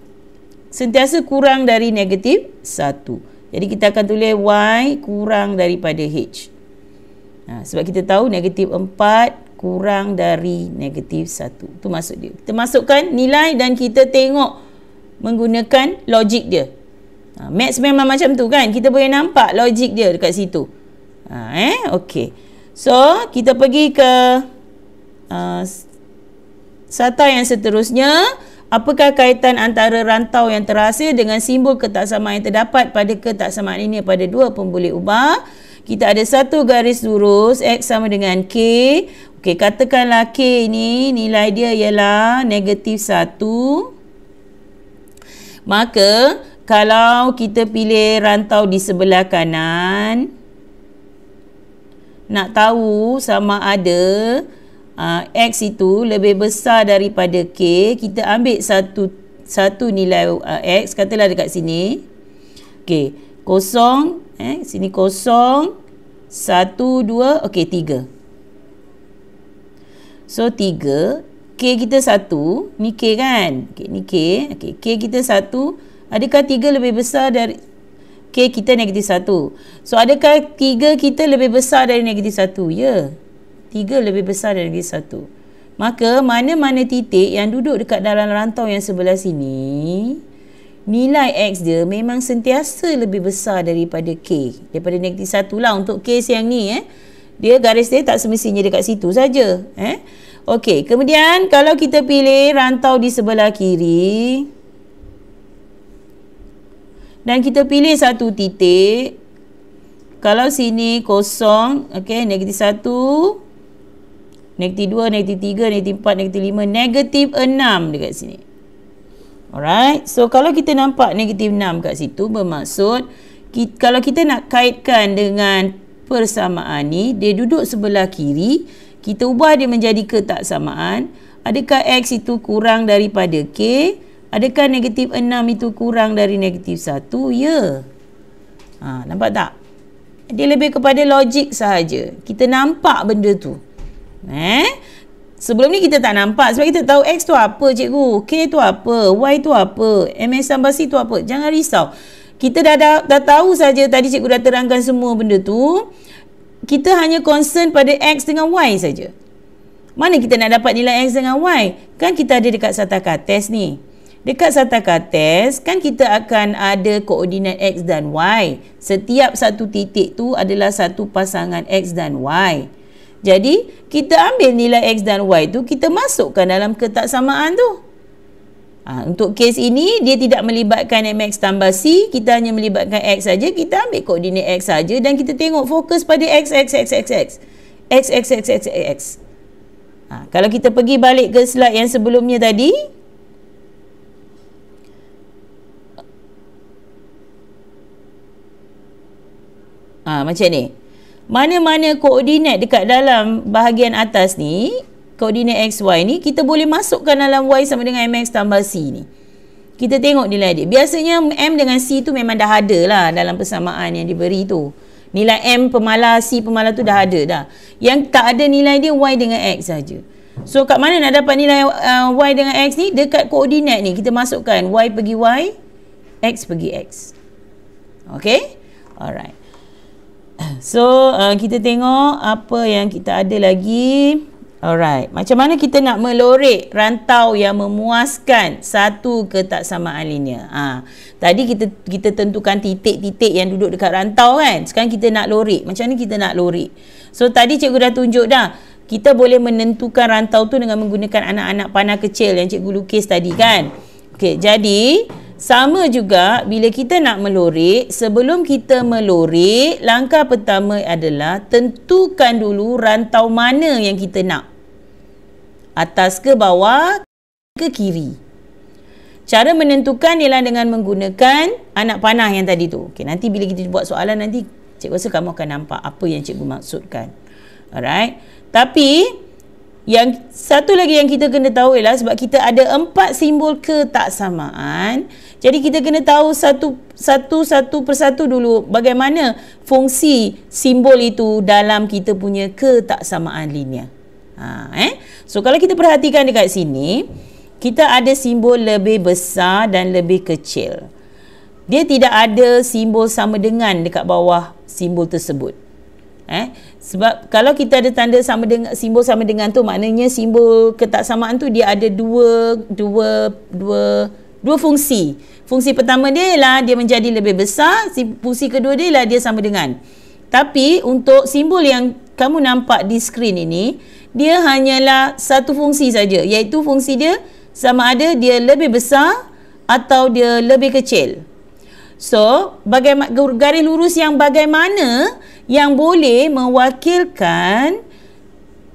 sentiasa kurang dari negatif 1. Jadi kita akan tulis Y kurang daripada H. Ha, sebab kita tahu negatif 4 kurang dari negatif 1. Tu masuk dia. Kita masukkan nilai dan kita tengok menggunakan logik dia. Ha, maths memang macam tu kan. Kita boleh nampak logik dia dekat situ. Ha, eh, okay. So, kita pergi ke uh, sata yang seterusnya. Apakah kaitan antara rantau yang terhasil dengan simbol ketaksamaan yang terdapat pada ketaksamaan ini pada dua pembuli ubah? kita ada satu garis lurus x sama dengan k. Okey, katakanlah k ini nilai dia ialah negatif 1. Maka kalau kita pilih rantau di sebelah kanan, nak tahu sama ada uh, x itu lebih besar daripada k, kita ambil satu satu nilai uh, x katalah dekat sini. Okey kosong. Eh, sini kosong. Satu, dua. Okey, tiga. So, tiga. K kita satu. Ni K kan? Okay, ni K. Okay, K kita satu. Adakah tiga lebih besar dari... K kita negatif satu. So, adakah tiga kita lebih besar dari negatif satu? Ya. Yeah. Tiga lebih besar dari negatif satu. Maka, mana-mana titik yang duduk dekat dalam rantau yang sebelah sini nilai X dia memang sentiasa lebih besar daripada K. Daripada negatif satu lah untuk case yang ni. Eh. Dia garis dia tak semestinya dekat situ saja. Eh. Okey, kemudian kalau kita pilih rantau di sebelah kiri. Dan kita pilih satu titik. Kalau sini kosong, okay, negatif satu. Negatif dua, negatif tiga, negatif empat, negatif lima, negatif enam dekat sini. Alright. So kalau kita nampak negatif 6 kat situ bermaksud kita, kalau kita nak kaitkan dengan persamaan ni dia duduk sebelah kiri kita ubah dia menjadi ketaksamaan adakah X itu kurang daripada K adakah negatif 6 itu kurang dari negatif 1 ya ha, nampak tak dia lebih kepada logik sahaja kita nampak benda tu eh Sebelum ni kita tak nampak sebab kita tahu X tu apa cikgu, K tu apa, Y tu apa, MS tambah ambasi tu apa. Jangan risau. Kita dah dah, dah tahu saja tadi cikgu dah terangkan semua benda tu. Kita hanya concern pada X dengan Y saja. Mana kita nak dapat nilai X dengan Y? Kan kita ada dekat sata kartes ni. Dekat sata kartes kan kita akan ada koordinat X dan Y. Setiap satu titik tu adalah satu pasangan X dan Y. Jadi, kita ambil nilai X dan Y tu, kita masukkan dalam ketaksamaan tu. Ha, untuk kes ini, dia tidak melibatkan MX tambah C, kita hanya melibatkan X saja. kita ambil koordinat X saja dan kita tengok fokus pada X, X, X, X, X. X, X, X, X, X. Ha, kalau kita pergi balik ke slide yang sebelumnya tadi, ha, macam ni mana-mana koordinat dekat dalam bahagian atas ni koordinat XY ni kita boleh masukkan dalam Y sama dengan MX tambah C ni kita tengok nilai dia biasanya M dengan C tu memang dah ada lah dalam persamaan yang diberi tu nilai M pemalar C pemalar tu dah ada dah yang tak ada nilai dia Y dengan X saja. so kat mana nak dapat nilai uh, Y dengan X ni dekat koordinat ni kita masukkan Y pergi Y X pergi X ok alright So uh, kita tengok apa yang kita ada lagi Alright, macam mana kita nak melorek rantau yang memuaskan satu ke tak sama alinnya. Ha. Tadi kita kita tentukan titik-titik yang duduk dekat rantau kan? Sekarang kita nak lorek. Macam mana kita nak lorek? So, tadi cikgu dah tunjuk dah. Kita boleh menentukan rantau tu dengan menggunakan anak-anak panah kecil yang cikgu lukis tadi kan? Okay, jadi... Sama juga bila kita nak melorik, sebelum kita melorik, langkah pertama adalah tentukan dulu rantau mana yang kita nak. Atas ke bawah ke kiri. Cara menentukan ialah dengan menggunakan anak panah yang tadi tu. Okey, nanti bila kita buat soalan nanti cikgu rasa kamu akan nampak apa yang cikgu maksudkan. Alright. Tapi yang satu lagi yang kita kena tahu ialah sebab kita ada empat simbol ketaksamaan. Ha? Jadi kita kena tahu satu satu satu persatu dulu bagaimana fungsi simbol itu dalam kita punya ketaksamaan linia. Ha, eh? So kalau kita perhatikan dekat sini, kita ada simbol lebih besar dan lebih kecil. Dia tidak ada simbol sama dengan dekat bawah simbol tersebut. Eh? Sebab kalau kita ada tanda sama dengan simbol sama dengan tu maknanya simbol ketaksamaan tu dia ada dua dua dua dua fungsi. Fungsi pertama dia ialah dia menjadi lebih besar, fungsi kedua dia ialah dia sama dengan. Tapi untuk simbol yang kamu nampak di skrin ini, dia hanyalah satu fungsi saja iaitu fungsi dia sama ada dia lebih besar atau dia lebih kecil. So, garis lurus yang bagaimana yang boleh mewakilkan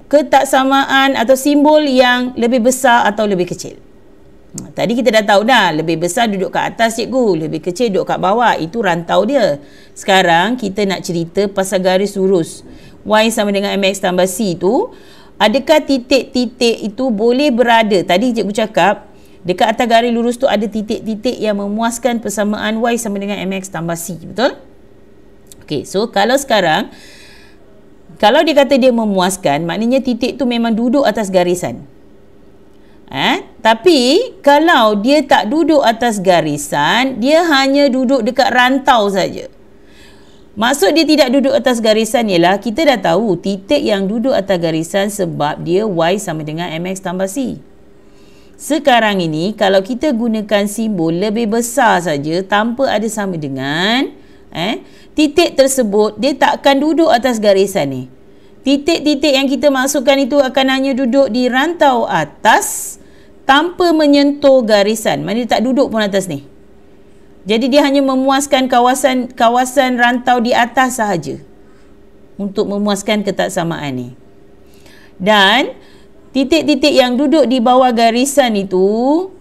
ketaksamaan atau simbol yang lebih besar atau lebih kecil. Tadi kita dah tahu dah, lebih besar duduk kat atas cikgu, lebih kecil duduk kat bawah, itu rantau dia. Sekarang kita nak cerita pasal garis lurus. Y sama dengan MX tambah C tu, adakah titik-titik itu boleh berada? Tadi cikgu cakap, dekat atas garis lurus tu ada titik-titik yang memuaskan persamaan Y sama dengan MX tambah C, betul? Okay, so kalau sekarang, kalau dia kata dia memuaskan, maknanya titik tu memang duduk atas garisan. Eh? Tapi kalau dia tak duduk atas garisan, dia hanya duduk dekat rantau saja. Maksud dia tidak duduk atas garisan ialah kita dah tahu titik yang duduk atas garisan sebab dia Y sama dengan MX tambah C. Sekarang ini kalau kita gunakan simbol lebih besar saja tanpa ada sama dengan eh titik tersebut dia takkan duduk atas garisan ni titik-titik yang kita masukkan itu akan hanya duduk di rantau atas tanpa menyentuh garisan. Mana tak duduk pun atas ni. Jadi dia hanya memuaskan kawasan kawasan rantau di atas sahaja untuk memuaskan ketaksamaan ni. Dan titik-titik yang duduk di bawah garisan itu,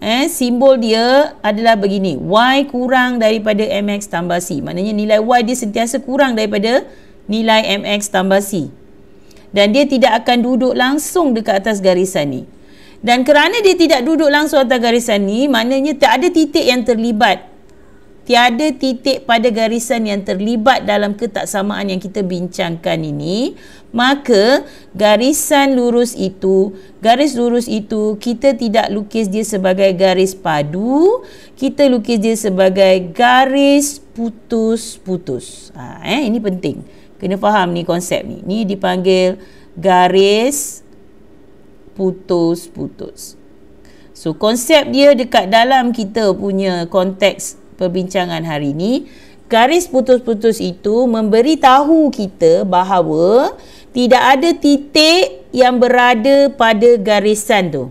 eh, simbol dia adalah begini. Y kurang daripada MX tambah C. Maknanya nilai Y dia sentiasa kurang daripada nilai MX tambah C dan dia tidak akan duduk langsung dekat atas garisan ni. Dan kerana dia tidak duduk langsung atas garisan ni, maknanya tak ada titik yang terlibat. Tiada titik pada garisan yang terlibat dalam ketaksamaan yang kita bincangkan ini, maka garisan lurus itu, garis lurus itu kita tidak lukis dia sebagai garis padu, kita lukis dia sebagai garis putus-putus. Ha, eh ini penting kena faham ni konsep ni ni dipanggil garis putus-putus so konsep dia dekat dalam kita punya konteks perbincangan hari ni garis putus-putus itu memberi tahu kita bahawa tidak ada titik yang berada pada garisan tu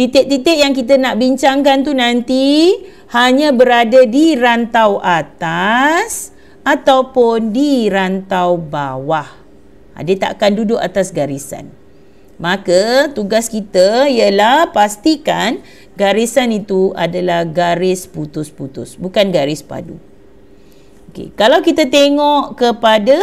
titik-titik yang kita nak bincangkan tu nanti hanya berada di rantau atas ataupun di rantau bawah. Ha, dia tak akan duduk atas garisan. Maka tugas kita ialah pastikan garisan itu adalah garis putus-putus, bukan garis padu. Okay. Kalau kita tengok kepada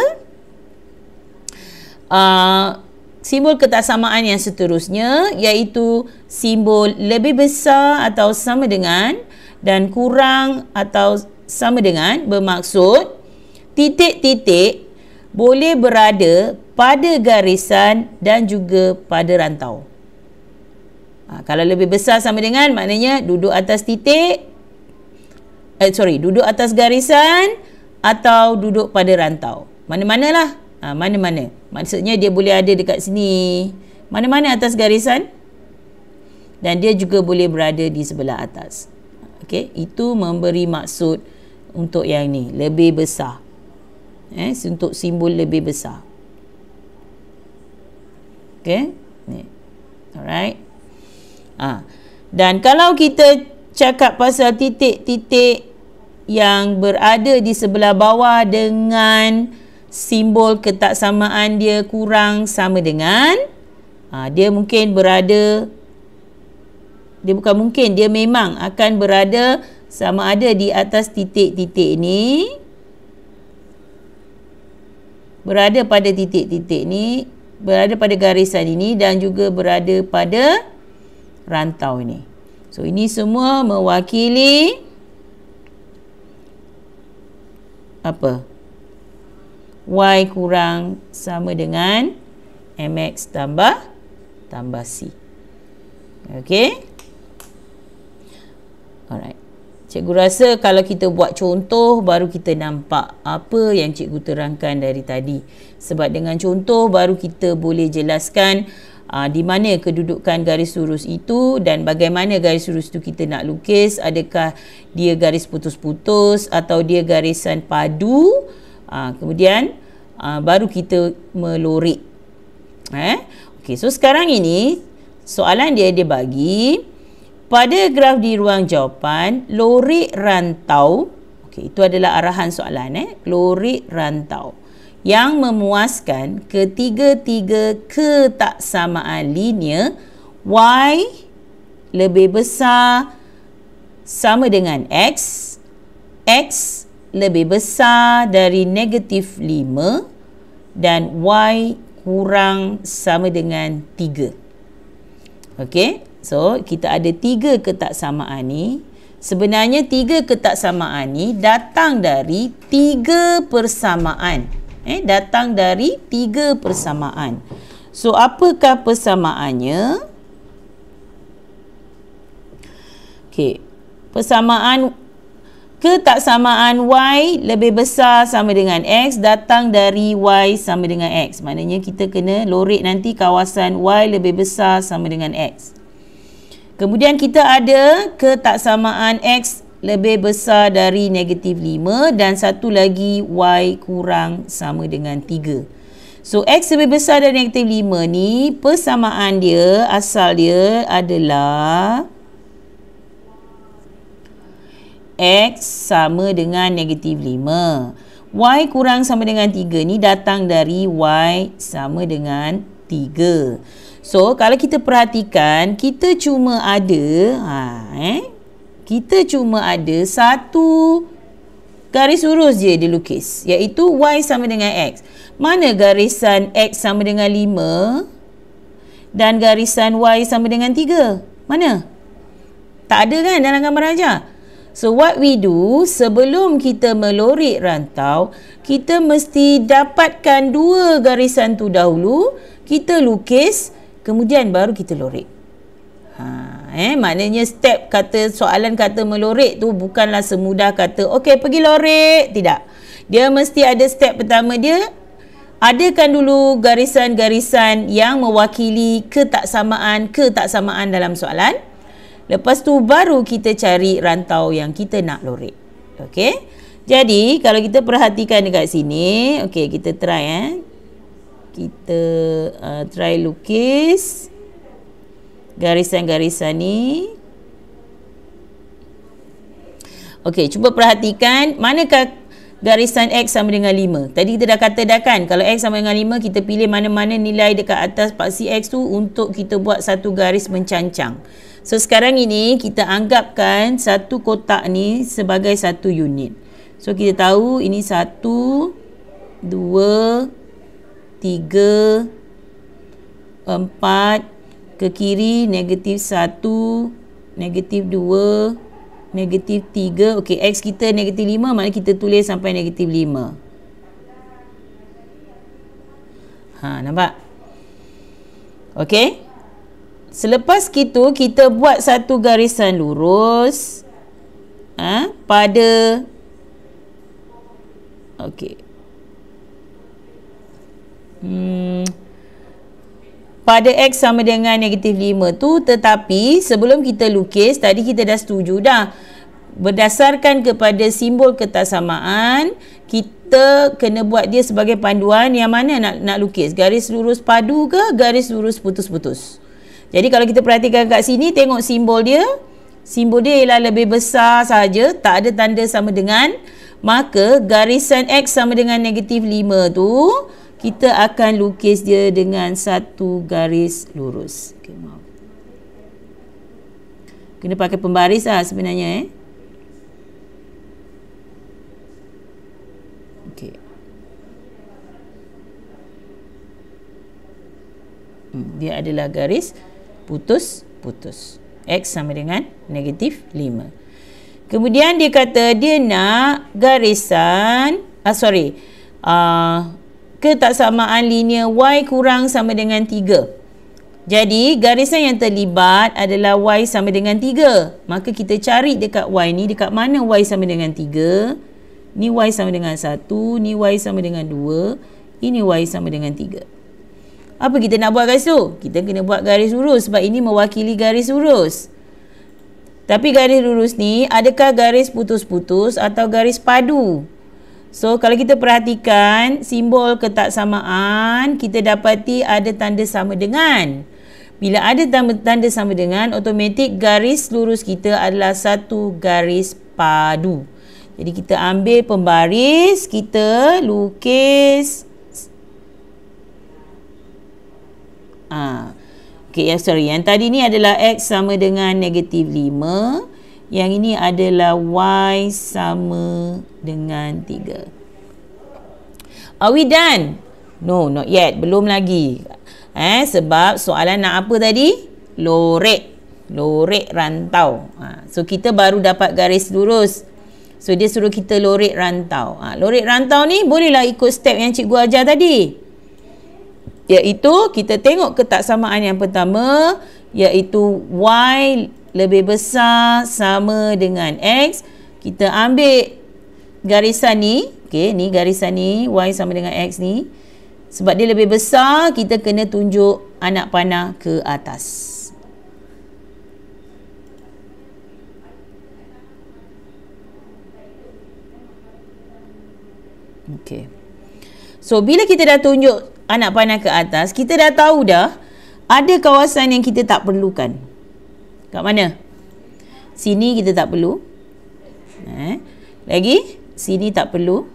uh, simbol ketaksamaan yang seterusnya iaitu simbol lebih besar atau sama dengan dan kurang atau sama dengan bermaksud titik-titik boleh berada pada garisan dan juga pada rantau. Ha, kalau lebih besar sama dengan maknanya duduk atas titik eh sorry duduk atas garisan atau duduk pada rantau. Mana-manalah. Ah mana-mana. Maksudnya dia boleh ada dekat sini. Mana-mana atas garisan dan dia juga boleh berada di sebelah atas. Okay, itu memberi maksud untuk yang ni, lebih besar eh untuk simbol lebih besar okey ni alright ah ha. dan kalau kita cakap pasal titik-titik yang berada di sebelah bawah dengan simbol ketaksamaan dia kurang sama dengan ha, dia mungkin berada dia bukan mungkin dia memang akan berada sama ada di atas titik-titik ni berada pada titik-titik ni berada pada garisan ini dan juga berada pada rantau ini so ini semua mewakili apa y kurang sama dengan mx tambah tambah c okay alright Cikgu rasa kalau kita buat contoh baru kita nampak apa yang cikgu terangkan dari tadi. Sebab dengan contoh baru kita boleh jelaskan aa, ah, di mana kedudukan garis lurus itu dan bagaimana garis lurus itu kita nak lukis. Adakah dia garis putus-putus atau dia garisan padu. Aa, ah, kemudian aa, ah, baru kita melorik. Eh? Okay, so sekarang ini soalan dia dia bagi. Pada graf di ruang jawapan, lori rantau, okay, itu adalah arahan soalan, eh? lorik rantau yang memuaskan ketiga-tiga ketaksamaan linear y lebih besar sama dengan x, x lebih besar dari negatif 5 dan y kurang sama dengan 3. Okey, So kita ada tiga ketaksamaan ni Sebenarnya tiga ketaksamaan ni datang dari tiga persamaan eh, Datang dari tiga persamaan So apakah persamaannya? Okay. Persamaan ketaksamaan Y lebih besar sama dengan X datang dari Y sama dengan X. Maknanya kita kena lorik nanti kawasan Y lebih besar sama dengan X. Kemudian kita ada ketaksamaan X lebih besar dari negatif 5 dan satu lagi Y kurang sama dengan 3. So X lebih besar dari negatif 5 ni persamaan dia asal dia adalah X sama dengan negatif 5. Y kurang sama dengan 3 ni datang dari Y sama dengan 3. So kalau kita perhatikan kita cuma ada ha eh kita cuma ada satu garis lurus je lukis, iaitu y sama dengan x. Mana garisan x sama dengan 5 dan garisan y sama dengan 3? Mana? Tak ada kan dalam gambar aja. So what we do sebelum kita melorik rantau, kita mesti dapatkan dua garisan tu dahulu, kita lukis kemudian baru kita lorik. Ha, eh maknanya step kata soalan kata melorik tu bukanlah semudah kata okey pergi lorik. tidak. Dia mesti ada step pertama dia adakan dulu garisan-garisan yang mewakili ketaksamaan ketaksamaan dalam soalan. Lepas tu baru kita cari rantau yang kita nak lorik. Okey. Jadi kalau kita perhatikan dekat sini, okey kita try eh kita uh, try lukis garisan-garisan ni. Okey, cuba perhatikan manakah garisan X sama dengan 5. Tadi kita dah kata dah kan, kalau X sama dengan 5, kita pilih mana-mana nilai dekat atas paksi X tu untuk kita buat satu garis mencancang. So, sekarang ini kita anggapkan satu kotak ni sebagai satu unit. So, kita tahu ini satu, dua, tiga tiga, empat, ke kiri negatif satu, negatif dua, negatif tiga. Okey, X kita negatif lima, maknanya kita tulis sampai negatif lima. Ha, nampak? Okey. Selepas itu, kita buat satu garisan lurus ha, pada... Okey. Hmm. Pada X sama dengan negatif 5 tu Tetapi sebelum kita lukis Tadi kita dah setuju dah Berdasarkan kepada simbol ketasamaan Kita kena buat dia sebagai panduan Yang mana nak, nak lukis Garis lurus padu ke garis lurus putus-putus Jadi kalau kita perhatikan kat sini Tengok simbol dia Simbol dia ialah lebih besar saja, Tak ada tanda sama dengan Maka garisan X sama dengan negatif 5 tu kita akan lukis dia dengan satu garis lurus. Okay, maaf. Kena pakai pembaris lah sebenarnya eh. Okay. Hmm, dia adalah garis putus-putus. X sama dengan negatif 5. Kemudian dia kata dia nak garisan, ah, sorry, uh, ketaksamaan linear y kurang sama dengan 3. Jadi garisan yang terlibat adalah y sama dengan 3. Maka kita cari dekat y ni dekat mana y sama dengan 3. Ni y sama dengan 1. Ni y sama dengan 2. Ini y sama dengan 3. Apa kita nak buat guys tu? Kita kena buat garis lurus sebab ini mewakili garis lurus. Tapi garis lurus ni adakah garis putus-putus atau garis padu? So kalau kita perhatikan simbol ketaksamaan kita dapati ada tanda sama dengan. Bila ada tanda, tanda sama dengan otomatik garis lurus kita adalah satu garis padu. Jadi kita ambil pembaris kita lukis Ah. okay, sorry. Yang tadi ni adalah x sama dengan negatif yang ini adalah Y sama dengan 3 Are we done? No, not yet Belum lagi Eh, Sebab soalan nak apa tadi? Lorek Lorek rantau ha, So kita baru dapat garis lurus So dia suruh kita lorek rantau ha, Lorek rantau ni bolehlah ikut step yang cikgu ajar tadi Iaitu kita tengok ketaksamaan yang pertama Iaitu Y lebih besar sama dengan X. Kita ambil garisan ni. Okey, ni garisan ni. Y sama dengan X ni. Sebab dia lebih besar, kita kena tunjuk anak panah ke atas. Okey. So, bila kita dah tunjuk anak panah ke atas, kita dah tahu dah ada kawasan yang kita tak perlukan. Kat mana? Sini kita tak perlu. Eh? Lagi, sini tak perlu.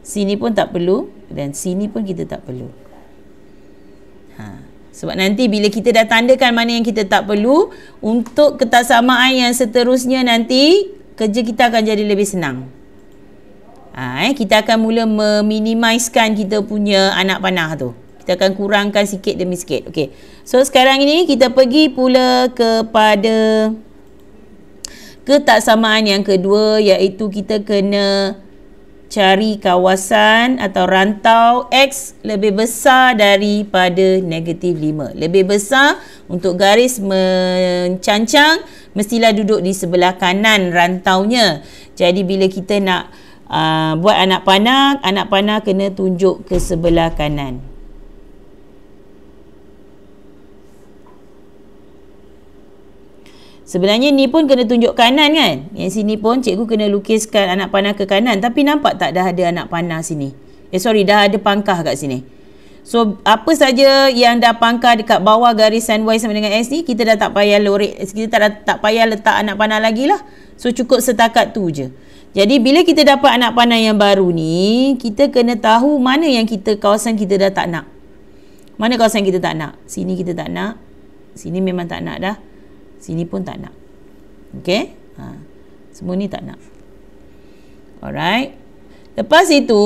Sini pun tak perlu. Dan sini pun kita tak perlu. Ha. Sebab nanti bila kita dah tandakan mana yang kita tak perlu, untuk ketasamaan yang seterusnya nanti, kerja kita akan jadi lebih senang. Ha, eh? Kita akan mula meminimiskan kita punya anak panah tu kita akan kurangkan sikit demi sikit okey so sekarang ini kita pergi pula kepada ketaksamaan yang kedua iaitu kita kena cari kawasan atau rantau x lebih besar daripada negatif 5 lebih besar untuk garis mencancang mestilah duduk di sebelah kanan rantaunya jadi bila kita nak uh, buat anak panah anak panah kena tunjuk ke sebelah kanan Sebenarnya ni pun kena tunjuk kanan kan? Yang sini pun cikgu kena lukiskan anak panah ke kanan. Tapi nampak tak dah ada anak panah sini? Eh sorry, dah ada pangkah kat sini. So apa saja yang dah pangkah dekat bawah garisan Y sama dengan S ni, kita dah tak payah lorik, kita tak, dah, tak payah letak anak panah lagi lah. So cukup setakat tu je. Jadi bila kita dapat anak panah yang baru ni, kita kena tahu mana yang kita kawasan kita dah tak nak. Mana kawasan kita tak nak? Sini kita tak nak. Sini memang tak nak dah. Sini pun tak nak. Okay? Ha. Semua ni tak nak. Alright. Lepas itu,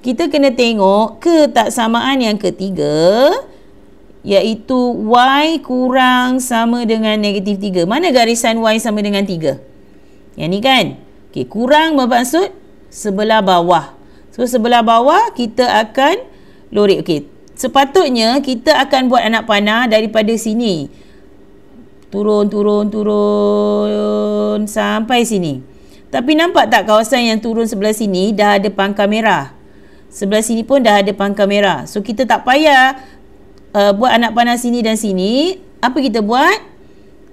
kita kena tengok ketaksamaan yang ketiga. Iaitu Y kurang sama dengan negatif 3. Mana garisan Y sama dengan 3? Yang ni kan? Okay, kurang bermaksud sebelah bawah. So, sebelah bawah kita akan lorik. Okay, sepatutnya kita akan buat anak panah daripada sini. Turun, turun, turun Sampai sini Tapi nampak tak kawasan yang turun sebelah sini Dah ada pangkal merah Sebelah sini pun dah ada pangkal merah So kita tak payah uh, Buat anak panah sini dan sini Apa kita buat?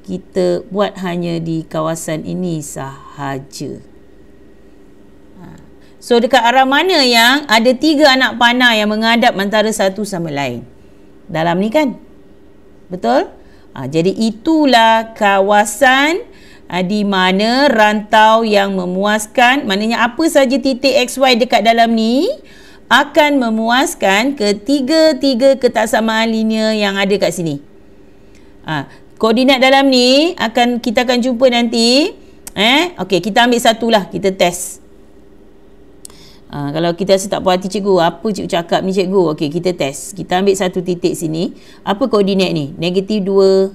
Kita buat hanya di kawasan ini sahaja ha. So dekat arah mana yang Ada tiga anak panah yang mengadap Antara satu sama lain Dalam ni kan? Betul? Betul? Ha, jadi itulah kawasan ha, di mana rantau yang memuaskan, maknanya apa saja titik XY dekat dalam ni akan memuaskan ketiga-tiga ketaksamaan linear yang ada kat sini. Ha, koordinat dalam ni akan kita akan jumpa nanti. Eh, Okey, kita ambil satulah, kita test. Ha, kalau kita rasa tak puas hati cikgu, apa cikgu cakap ni cikgu? Okey, kita test. Kita ambil satu titik sini. Apa koordinat ni? Negatif 2,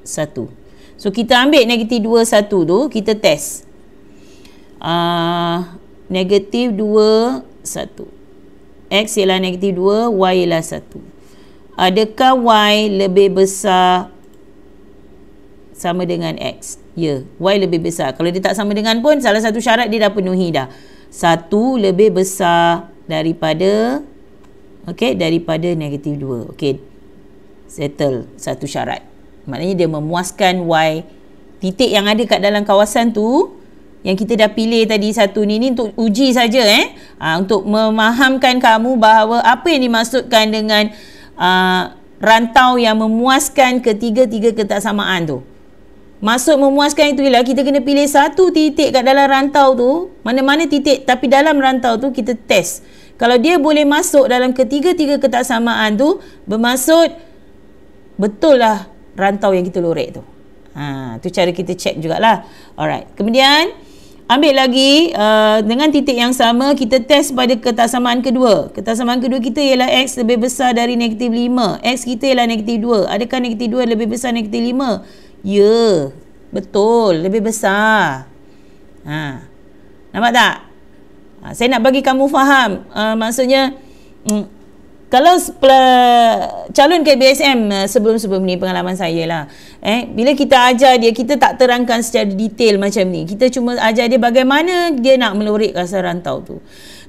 1. So, kita ambil negatif 2, 1 tu, kita test. Uh, negatif 2, 1. X ialah negatif 2, Y ialah 1. Adakah Y lebih besar sama dengan X? Ya, yeah, Y lebih besar. Kalau dia tak sama dengan pun, salah satu syarat dia dah penuhi dah satu lebih besar daripada okey daripada negatif 2 okey settle satu syarat maknanya dia memuaskan y titik yang ada kat dalam kawasan tu yang kita dah pilih tadi satu ni ni untuk uji saja eh ha, untuk memahamkan kamu bahawa apa yang dimaksudkan dengan uh, rantau yang memuaskan ketiga-tiga ketaksamaan tu Maksud memuaskan itu ialah kita kena pilih satu titik kat dalam rantau tu, mana-mana titik tapi dalam rantau tu kita test. Kalau dia boleh masuk dalam ketiga-tiga ketaksamaan tu, bermaksud betul lah rantau yang kita lorek tu. Ha, tu cara kita check jugalah. Alright. Kemudian, ambil lagi uh, dengan titik yang sama, kita test pada ketaksamaan kedua. Ketaksamaan kedua kita ialah X lebih besar dari negatif 5. X kita ialah negatif 2. Adakah negatif 2 lebih besar negatif 5? Ya, betul, lebih besar. Ha. Nampak tak? Ha, saya nak bagi kamu faham, uh, maksudnya mm, kalau calon KBSM ha, sebelum-sebelum ni pengalaman saya lah. Eh, bila kita ajar dia, kita tak terangkan secara detail macam ni. Kita cuma ajar dia bagaimana dia nak melorik rasa rantau tu.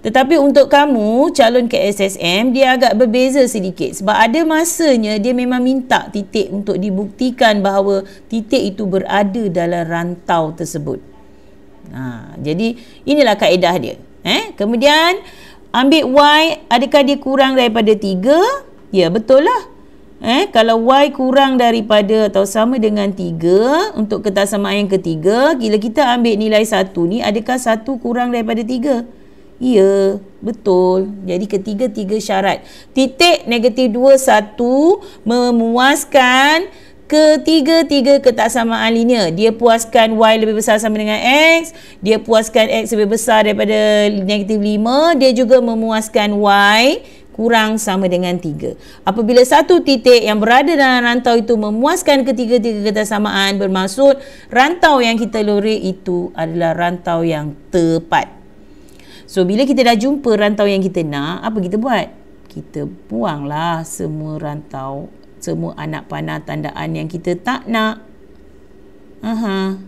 Tetapi untuk kamu calon KSSM dia agak berbeza sedikit sebab ada masanya dia memang minta titik untuk dibuktikan bahawa titik itu berada dalam rantau tersebut. Ha, jadi inilah kaedah dia. Eh? Kemudian ambil Y adakah dia kurang daripada 3? Ya betul lah. Eh, kalau Y kurang daripada atau sama dengan 3 untuk kertas sama yang ketiga, bila kita ambil nilai 1 ni adakah 1 kurang daripada 3? Ya, betul. Jadi ketiga-tiga syarat. Titik negatif dua satu memuaskan ketiga-tiga ketaksamaan linear. Dia puaskan Y lebih besar sama dengan X. Dia puaskan X lebih besar daripada negatif lima. Dia juga memuaskan Y kurang sama dengan tiga. Apabila satu titik yang berada dalam rantau itu memuaskan ketiga-tiga ketaksamaan bermaksud rantau yang kita lori itu adalah rantau yang tepat. So bila kita dah jumpa rantau yang kita nak, apa kita buat? Kita buanglah semua rantau, semua anak panah tandaan yang kita tak nak. Aha.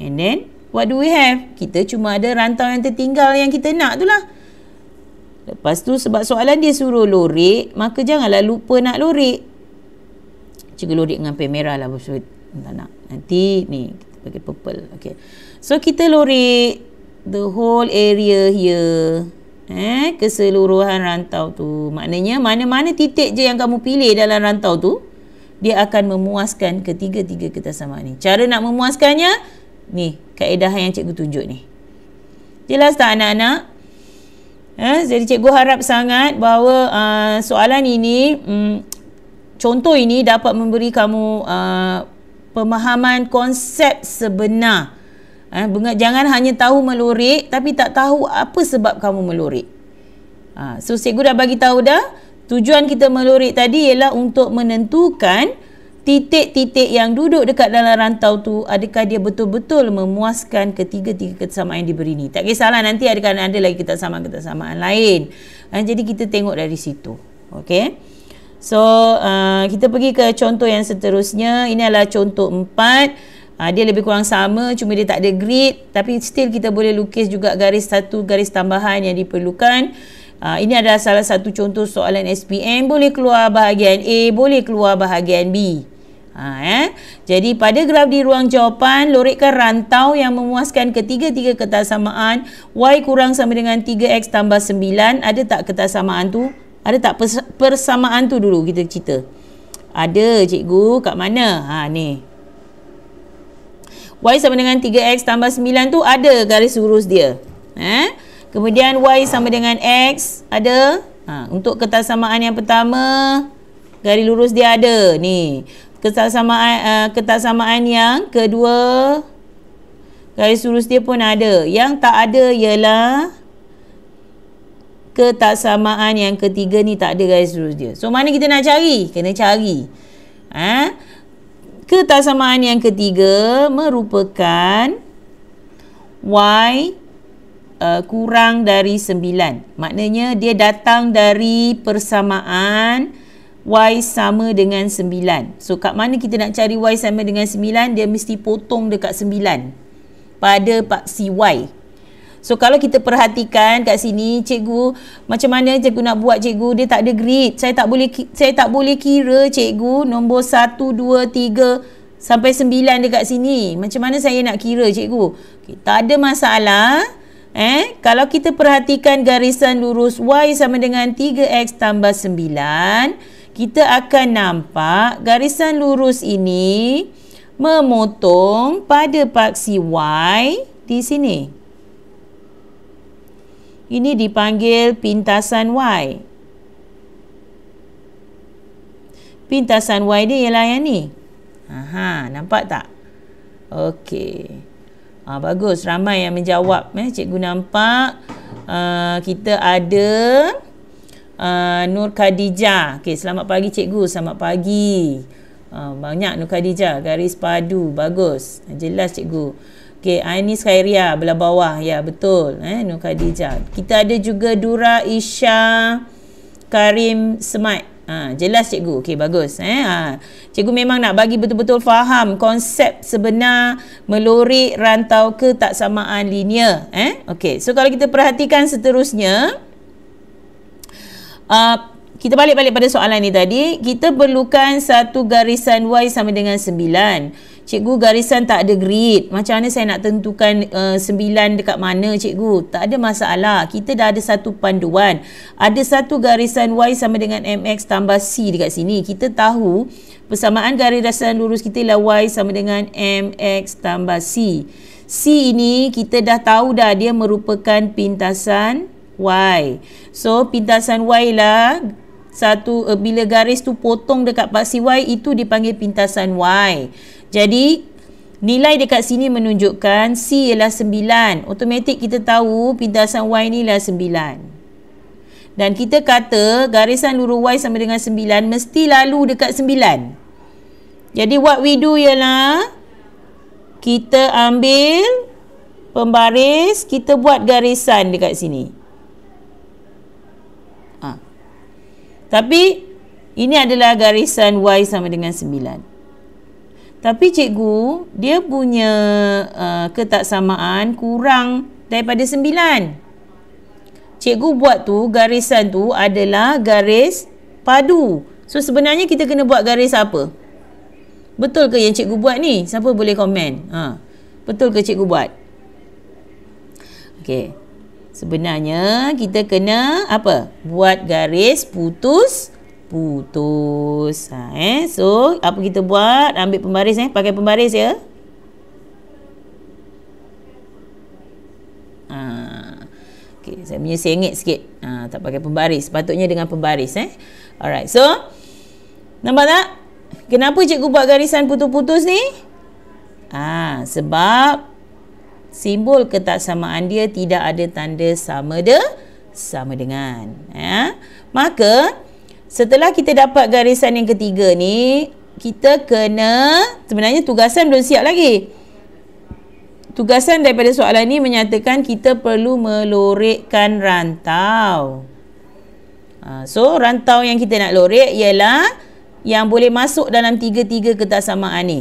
And then what do we have? Kita cuma ada rantau yang tertinggal yang kita nak itulah. Lepas tu sebab soalan dia suruh lorik, maka janganlah lupa nak lorik. Cikgu lorik dengan pen merah lah. Tak nak. Nanti ni kita pakai purple. Okay. So kita lorik the whole area here. Eh, keseluruhan rantau tu. Maknanya mana-mana titik je yang kamu pilih dalam rantau tu, dia akan memuaskan ketiga-tiga sama ni. Cara nak memuaskannya, ni kaedah yang cikgu tunjuk ni. Jelas tak anak-anak? Eh, jadi cikgu harap sangat bahawa uh, soalan ini, um, contoh ini dapat memberi kamu uh, pemahaman konsep sebenar. Ha, jangan hanya tahu melorik tapi tak tahu apa sebab kamu melorik. Ha, so cikgu dah bagi tahu dah, tujuan kita melorik tadi ialah untuk menentukan titik-titik yang duduk dekat dalam rantau tu adakah dia betul-betul memuaskan ketiga-tiga ketersamaan yang diberi ni. Tak kisahlah nanti adakah ada lagi ketersamaan-ketersamaan lain. Ha, jadi kita tengok dari situ. Okay. So uh, kita pergi ke contoh yang seterusnya. Ini adalah contoh empat. Contoh empat ha, dia lebih kurang sama cuma dia tak ada grid tapi still kita boleh lukis juga garis satu garis tambahan yang diperlukan ha, ini adalah salah satu contoh soalan SPM boleh keluar bahagian A boleh keluar bahagian B ha, eh? jadi pada graf di ruang jawapan lorekkan rantau yang memuaskan ketiga-tiga kertas samaan Y kurang sama dengan 3X tambah 9 ada tak kertas samaan tu? ada tak persamaan tu dulu kita cerita ada cikgu kat mana ha ni Y sama dengan 3X tambah 9 tu ada garis lurus dia. Eh? Kemudian Y sama dengan X ada. Ha, untuk ketasamaan yang pertama, garis lurus dia ada. Ni. Ketasamaan, uh, eh, ketasamaan yang kedua, garis lurus dia pun ada. Yang tak ada ialah ketasamaan yang ketiga ni tak ada garis lurus dia. So, mana kita nak cari? Kena cari. Haa? Ketasamaan yang ketiga merupakan y uh, kurang dari 9. Maknanya dia datang dari persamaan y sama dengan 9. So kat mana kita nak cari y sama dengan 9, dia mesti potong dekat 9 pada paksi y. So kalau kita perhatikan kat sini cikgu macam mana cikgu nak buat cikgu dia tak ada grid. Saya tak boleh saya tak boleh kira cikgu nombor 1 2 3 sampai 9 dekat sini. Macam mana saya nak kira cikgu? Okay, tak ada masalah. Eh, kalau kita perhatikan garisan lurus y sama dengan 3x tambah 9, kita akan nampak garisan lurus ini memotong pada paksi y di sini. Ini dipanggil pintasan Y. Pintasan Y dia ialah yang ni. Aha, nampak tak? Okey. Ha, bagus, ramai yang menjawab. Eh, cikgu nampak uh, kita ada uh, Nur Khadijah. Okey, selamat pagi cikgu, selamat pagi. Uh, banyak Nur Khadijah, garis padu. Bagus, jelas cikgu. Uh, Okey, Ainis Khairia belah bawah. Ya, betul. Eh, Nur Khadijah. Kita ada juga Dura Isha Karim Semat. Ha, jelas cikgu. Okey, bagus. Eh, ha. Cikgu memang nak bagi betul-betul faham konsep sebenar melorik rantau ke tak samaan linear. Eh, okey. So, kalau kita perhatikan seterusnya. Uh, kita balik-balik pada soalan ni tadi kita perlukan satu garisan Y sama dengan 9 cikgu garisan tak ada grid macam mana saya nak tentukan uh, eh, 9 dekat mana cikgu tak ada masalah kita dah ada satu panduan ada satu garisan Y sama dengan MX tambah C dekat sini kita tahu persamaan garisan lurus kita ialah Y sama dengan MX tambah C C ini kita dah tahu dah dia merupakan pintasan Y. So pintasan Y lah satu uh, bila garis tu potong dekat paksi Y itu dipanggil pintasan Y. Jadi nilai dekat sini menunjukkan C ialah 9. Otomatik kita tahu pintasan Y ni ialah 9. Dan kita kata garisan lurus Y sama dengan 9 mesti lalu dekat 9. Jadi what we do ialah kita ambil pembaris, kita buat garisan dekat sini. Tapi ini adalah garisan Y sama dengan 9. Tapi cikgu, dia punya uh, ketaksamaan kurang daripada 9. Cikgu buat tu, garisan tu adalah garis padu. So sebenarnya kita kena buat garis apa? Betul ke yang cikgu buat ni? Siapa boleh komen? Ha. Betul ke cikgu buat? Okay. Sebenarnya kita kena apa? Buat garis putus putus. Ha, eh? So apa kita buat? Ambil pembaris eh. Pakai pembaris ya. Ha. Okay, saya punya sengit sikit. Ha, tak pakai pembaris. Patutnya dengan pembaris eh. Alright. So nampak tak? Kenapa cikgu buat garisan putus-putus ni? Ah, ha, sebab simbol ketaksamaan dia tidak ada tanda sama de sama dengan ya maka setelah kita dapat garisan yang ketiga ni kita kena sebenarnya tugasan belum siap lagi tugasan daripada soalan ni menyatakan kita perlu melorekkan rantau ha, so rantau yang kita nak lorek ialah yang boleh masuk dalam tiga-tiga ketaksamaan ni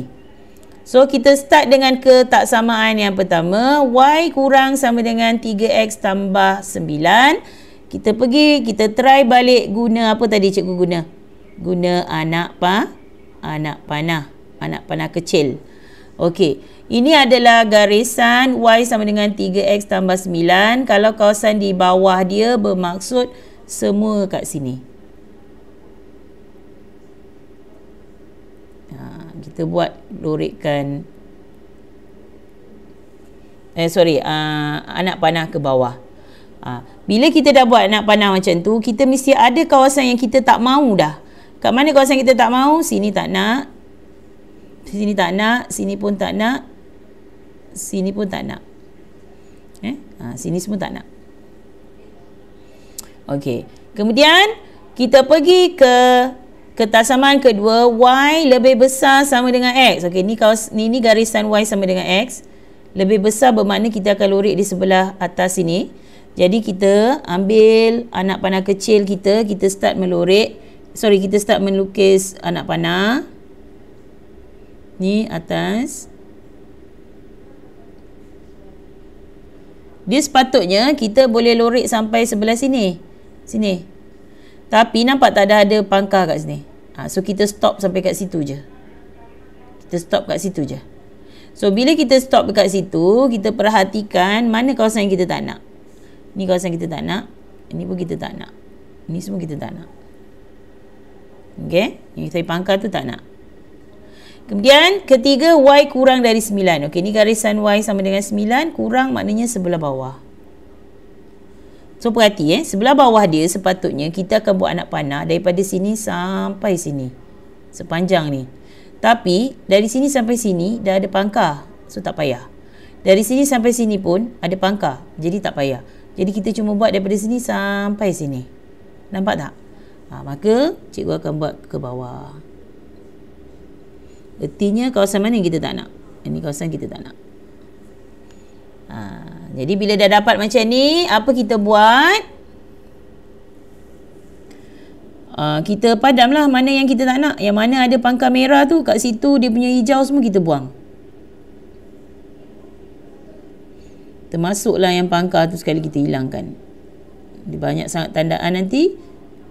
So kita start dengan ketaksamaan yang pertama Y kurang sama dengan 3X tambah 9 Kita pergi kita try balik guna apa tadi cikgu guna Guna anak pa, anak panah Anak panah kecil Okey, ini adalah garisan Y sama dengan 3X tambah 9 Kalau kawasan di bawah dia bermaksud semua kat sini kita buat lorikkan eh sorry uh, anak panah ke bawah uh, bila kita dah buat anak panah macam tu kita mesti ada kawasan yang kita tak mau dah kat mana kawasan kita tak mau sini tak nak sini tak nak sini pun tak nak sini pun tak nak eh uh, sini semua tak nak okey kemudian kita pergi ke Ketasaman kedua, Y lebih besar sama dengan X. Okey, ni, ni, ni garisan Y sama dengan X. Lebih besar bermakna kita akan lorik di sebelah atas sini. Jadi, kita ambil anak panah kecil kita. Kita start melorik. Sorry, kita start melukis anak panah. Ni atas. Dia sepatutnya kita boleh lorik sampai sebelah sini. Sini. Sini. Tapi nampak tak ada ada pangkah kat sini. Ha, so kita stop sampai kat situ je. Kita stop kat situ je. So bila kita stop dekat situ, kita perhatikan mana kawasan yang kita tak nak. Ni kawasan kita tak nak. Ini pun kita tak nak. Ini semua kita tak nak. Okay. Ini saya pangkah tu tak nak. Kemudian ketiga Y kurang dari 9. Okay. Ni garisan Y sama dengan 9. Kurang maknanya sebelah bawah. So perhati eh, sebelah bawah dia sepatutnya kita akan buat anak panah daripada sini sampai sini. Sepanjang ni. Tapi dari sini sampai sini dah ada pangkah. So tak payah. Dari sini sampai sini pun ada pangkah. Jadi tak payah. Jadi kita cuma buat daripada sini sampai sini. Nampak tak? Ha, maka cikgu akan buat ke bawah. Ertinya kawasan mana yang kita tak nak? Ini kawasan kita tak nak. Haa. Jadi bila dah dapat macam ni, apa kita buat? Uh, kita padamlah mana yang kita tak nak. Yang mana ada pangkal merah tu kat situ dia punya hijau semua kita buang. Termasuklah yang pangkal tu sekali kita hilangkan. Dia banyak sangat tandaan nanti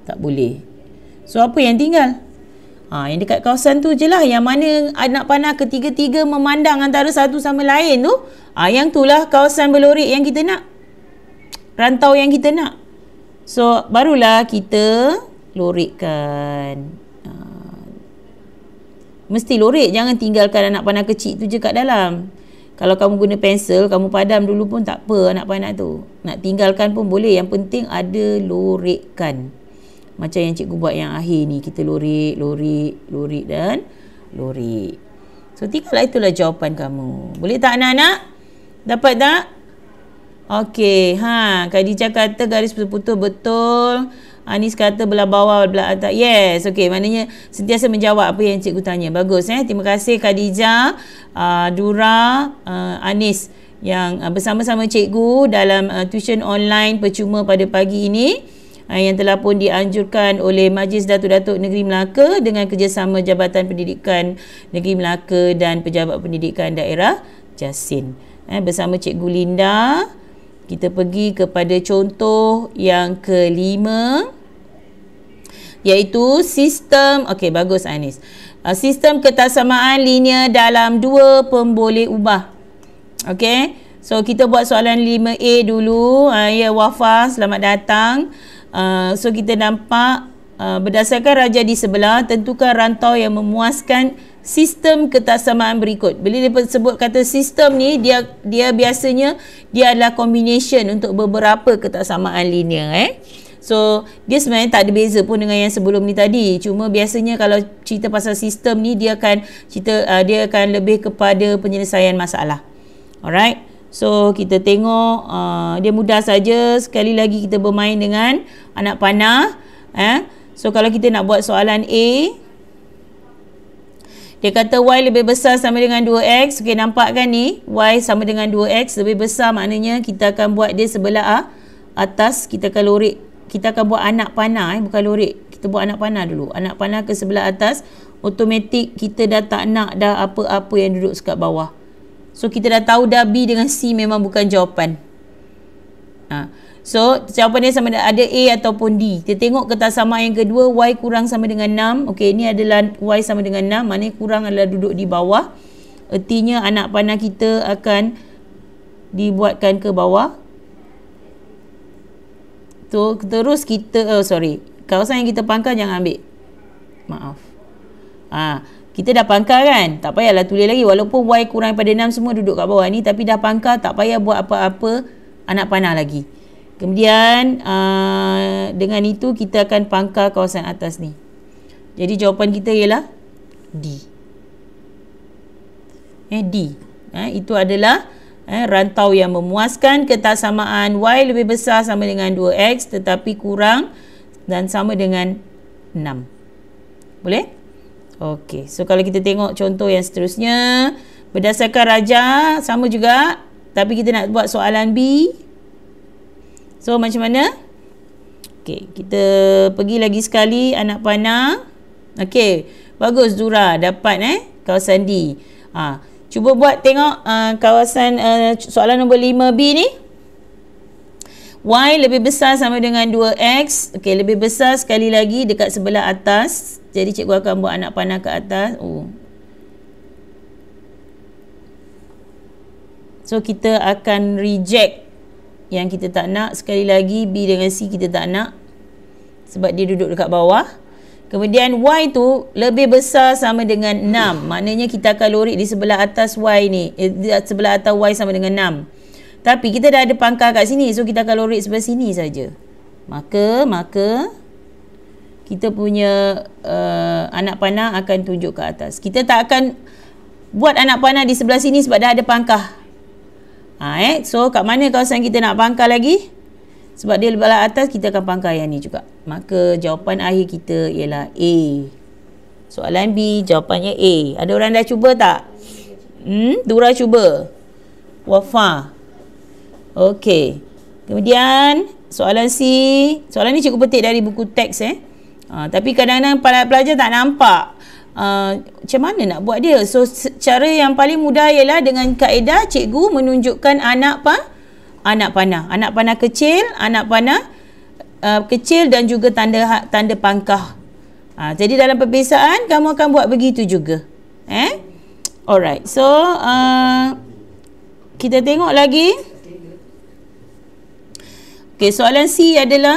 tak boleh. So apa yang tinggal? Ha, yang dekat kawasan tu je lah yang mana anak panah ketiga-tiga memandang antara satu sama lain tu. Ha, yang tu lah kawasan belorik yang kita nak. Rantau yang kita nak. So barulah kita lorikkan. Ha, mesti lorik jangan tinggalkan anak panah kecil tu je kat dalam. Kalau kamu guna pensel, kamu padam dulu pun tak apa anak panah tu. Nak tinggalkan pun boleh. Yang penting ada lorikkan. Macam yang cikgu buat yang akhir ni Kita lorik, lorik, lorik dan lorik So tinggal itulah jawapan kamu Boleh tak anak-anak? Dapat tak? Okey, ha, Khadijah kata garis putus-putus betul Anis kata belah bawah, belah atas Yes, okey, maknanya sentiasa menjawab apa yang cikgu tanya Bagus, eh? terima kasih Khadijah, ah, uh, Dura, uh, Anis Yang uh, bersama-sama cikgu dalam uh, tuition online percuma pada pagi ini Ah, yang telah pun dianjurkan oleh Majlis Datuk-Datuk Negeri Melaka dengan kerjasama Jabatan Pendidikan Negeri Melaka dan Pejabat Pendidikan Daerah Jasin. Eh, bersama Cikgu Linda, kita pergi kepada contoh yang kelima iaitu sistem okey bagus Anis ah, sistem ketasamaan linear dalam dua pemboleh ubah okey so kita buat soalan 5A dulu ah, ya Wafa selamat datang Ah, so kita nampak uh, berdasarkan raja di sebelah tentukan rantau yang memuaskan sistem ketaksamaan berikut. Bila dia sebut kata sistem ni dia dia biasanya dia adalah combination untuk beberapa ketaksamaan linear eh. So dia sebenarnya tak ada beza pun dengan yang sebelum ni tadi. Cuma biasanya kalau cerita pasal sistem ni dia akan cerita uh, dia akan lebih kepada penyelesaian masalah. Alright. So kita tengok uh, dia mudah saja sekali lagi kita bermain dengan anak panah eh. So kalau kita nak buat soalan A dia kata Y lebih besar sama dengan 2X. Okey nampak kan ni Y sama dengan 2X lebih besar maknanya kita akan buat dia sebelah A atas kita akan lorik kita akan buat anak panah eh bukan lorik kita buat anak panah dulu anak panah ke sebelah atas Otomatik kita dah tak nak dah apa-apa yang duduk sekat bawah So kita dah tahu dah B dengan C memang bukan jawapan. Ha. So jawapan dia sama ada A ataupun D. Kita tengok kertas sama yang kedua Y kurang sama dengan 6. Okey ini adalah Y sama dengan 6. Maknanya kurang adalah duduk di bawah. Ertinya anak panah kita akan dibuatkan ke bawah. so, terus kita oh, sorry. Kawasan yang kita pangkal jangan ambil. Maaf. Ah. Ha kita dah pangkal kan tak payahlah tulis lagi walaupun y kurang daripada 6 semua duduk kat bawah ni tapi dah pangkal tak payah buat apa-apa anak panah lagi kemudian aa, uh, dengan itu kita akan pangkal kawasan atas ni jadi jawapan kita ialah D eh D eh, itu adalah eh, rantau yang memuaskan ketaksamaan y lebih besar sama dengan 2x tetapi kurang dan sama dengan 6 boleh? Okey. So kalau kita tengok contoh yang seterusnya berdasarkan raja sama juga tapi kita nak buat soalan B. So macam mana? Okey, kita pergi lagi sekali anak panah. Okey. Bagus Zura dapat eh kawasan D. Ha. Cuba buat tengok uh, kawasan uh, soalan nombor 5B ni. Y lebih besar sama dengan 2X. Okey, lebih besar sekali lagi dekat sebelah atas jadi cikgu akan buat anak panah ke atas. Oh. So kita akan reject yang kita tak nak. Sekali lagi B dengan C kita tak nak. Sebab dia duduk dekat bawah. Kemudian Y tu lebih besar sama dengan 6. Maknanya kita akan lorik di sebelah atas Y ni. Eh, di sebelah atas Y sama dengan 6. Tapi kita dah ada pangkal kat sini. So kita akan lorik sebelah sini saja. Maka, maka kita punya uh, anak panah akan tunjuk ke atas. Kita tak akan buat anak panah di sebelah sini sebab dah ada pangkah. Ha, eh? So, kat mana kawasan kita nak pangkah lagi? Sebab dia lebih atas, kita akan pangkah yang ni juga. Maka jawapan akhir kita ialah A. Soalan B, jawapannya A. Ada orang dah cuba tak? Hmm? Dura cuba. Wafa. Okey. Kemudian, soalan C. Soalan ni cukup petik dari buku teks eh. Ha, tapi kadang-kadang para pelajar tak nampak uh, macam mana nak buat dia. So cara yang paling mudah ialah dengan kaedah cikgu menunjukkan anak pa anak panah. Anak panah kecil, anak panah uh, kecil dan juga tanda ha, tanda pangkah. Ha, jadi dalam perbezaan kamu akan buat begitu juga. Eh? Alright. So uh, kita tengok lagi. Okay, soalan C adalah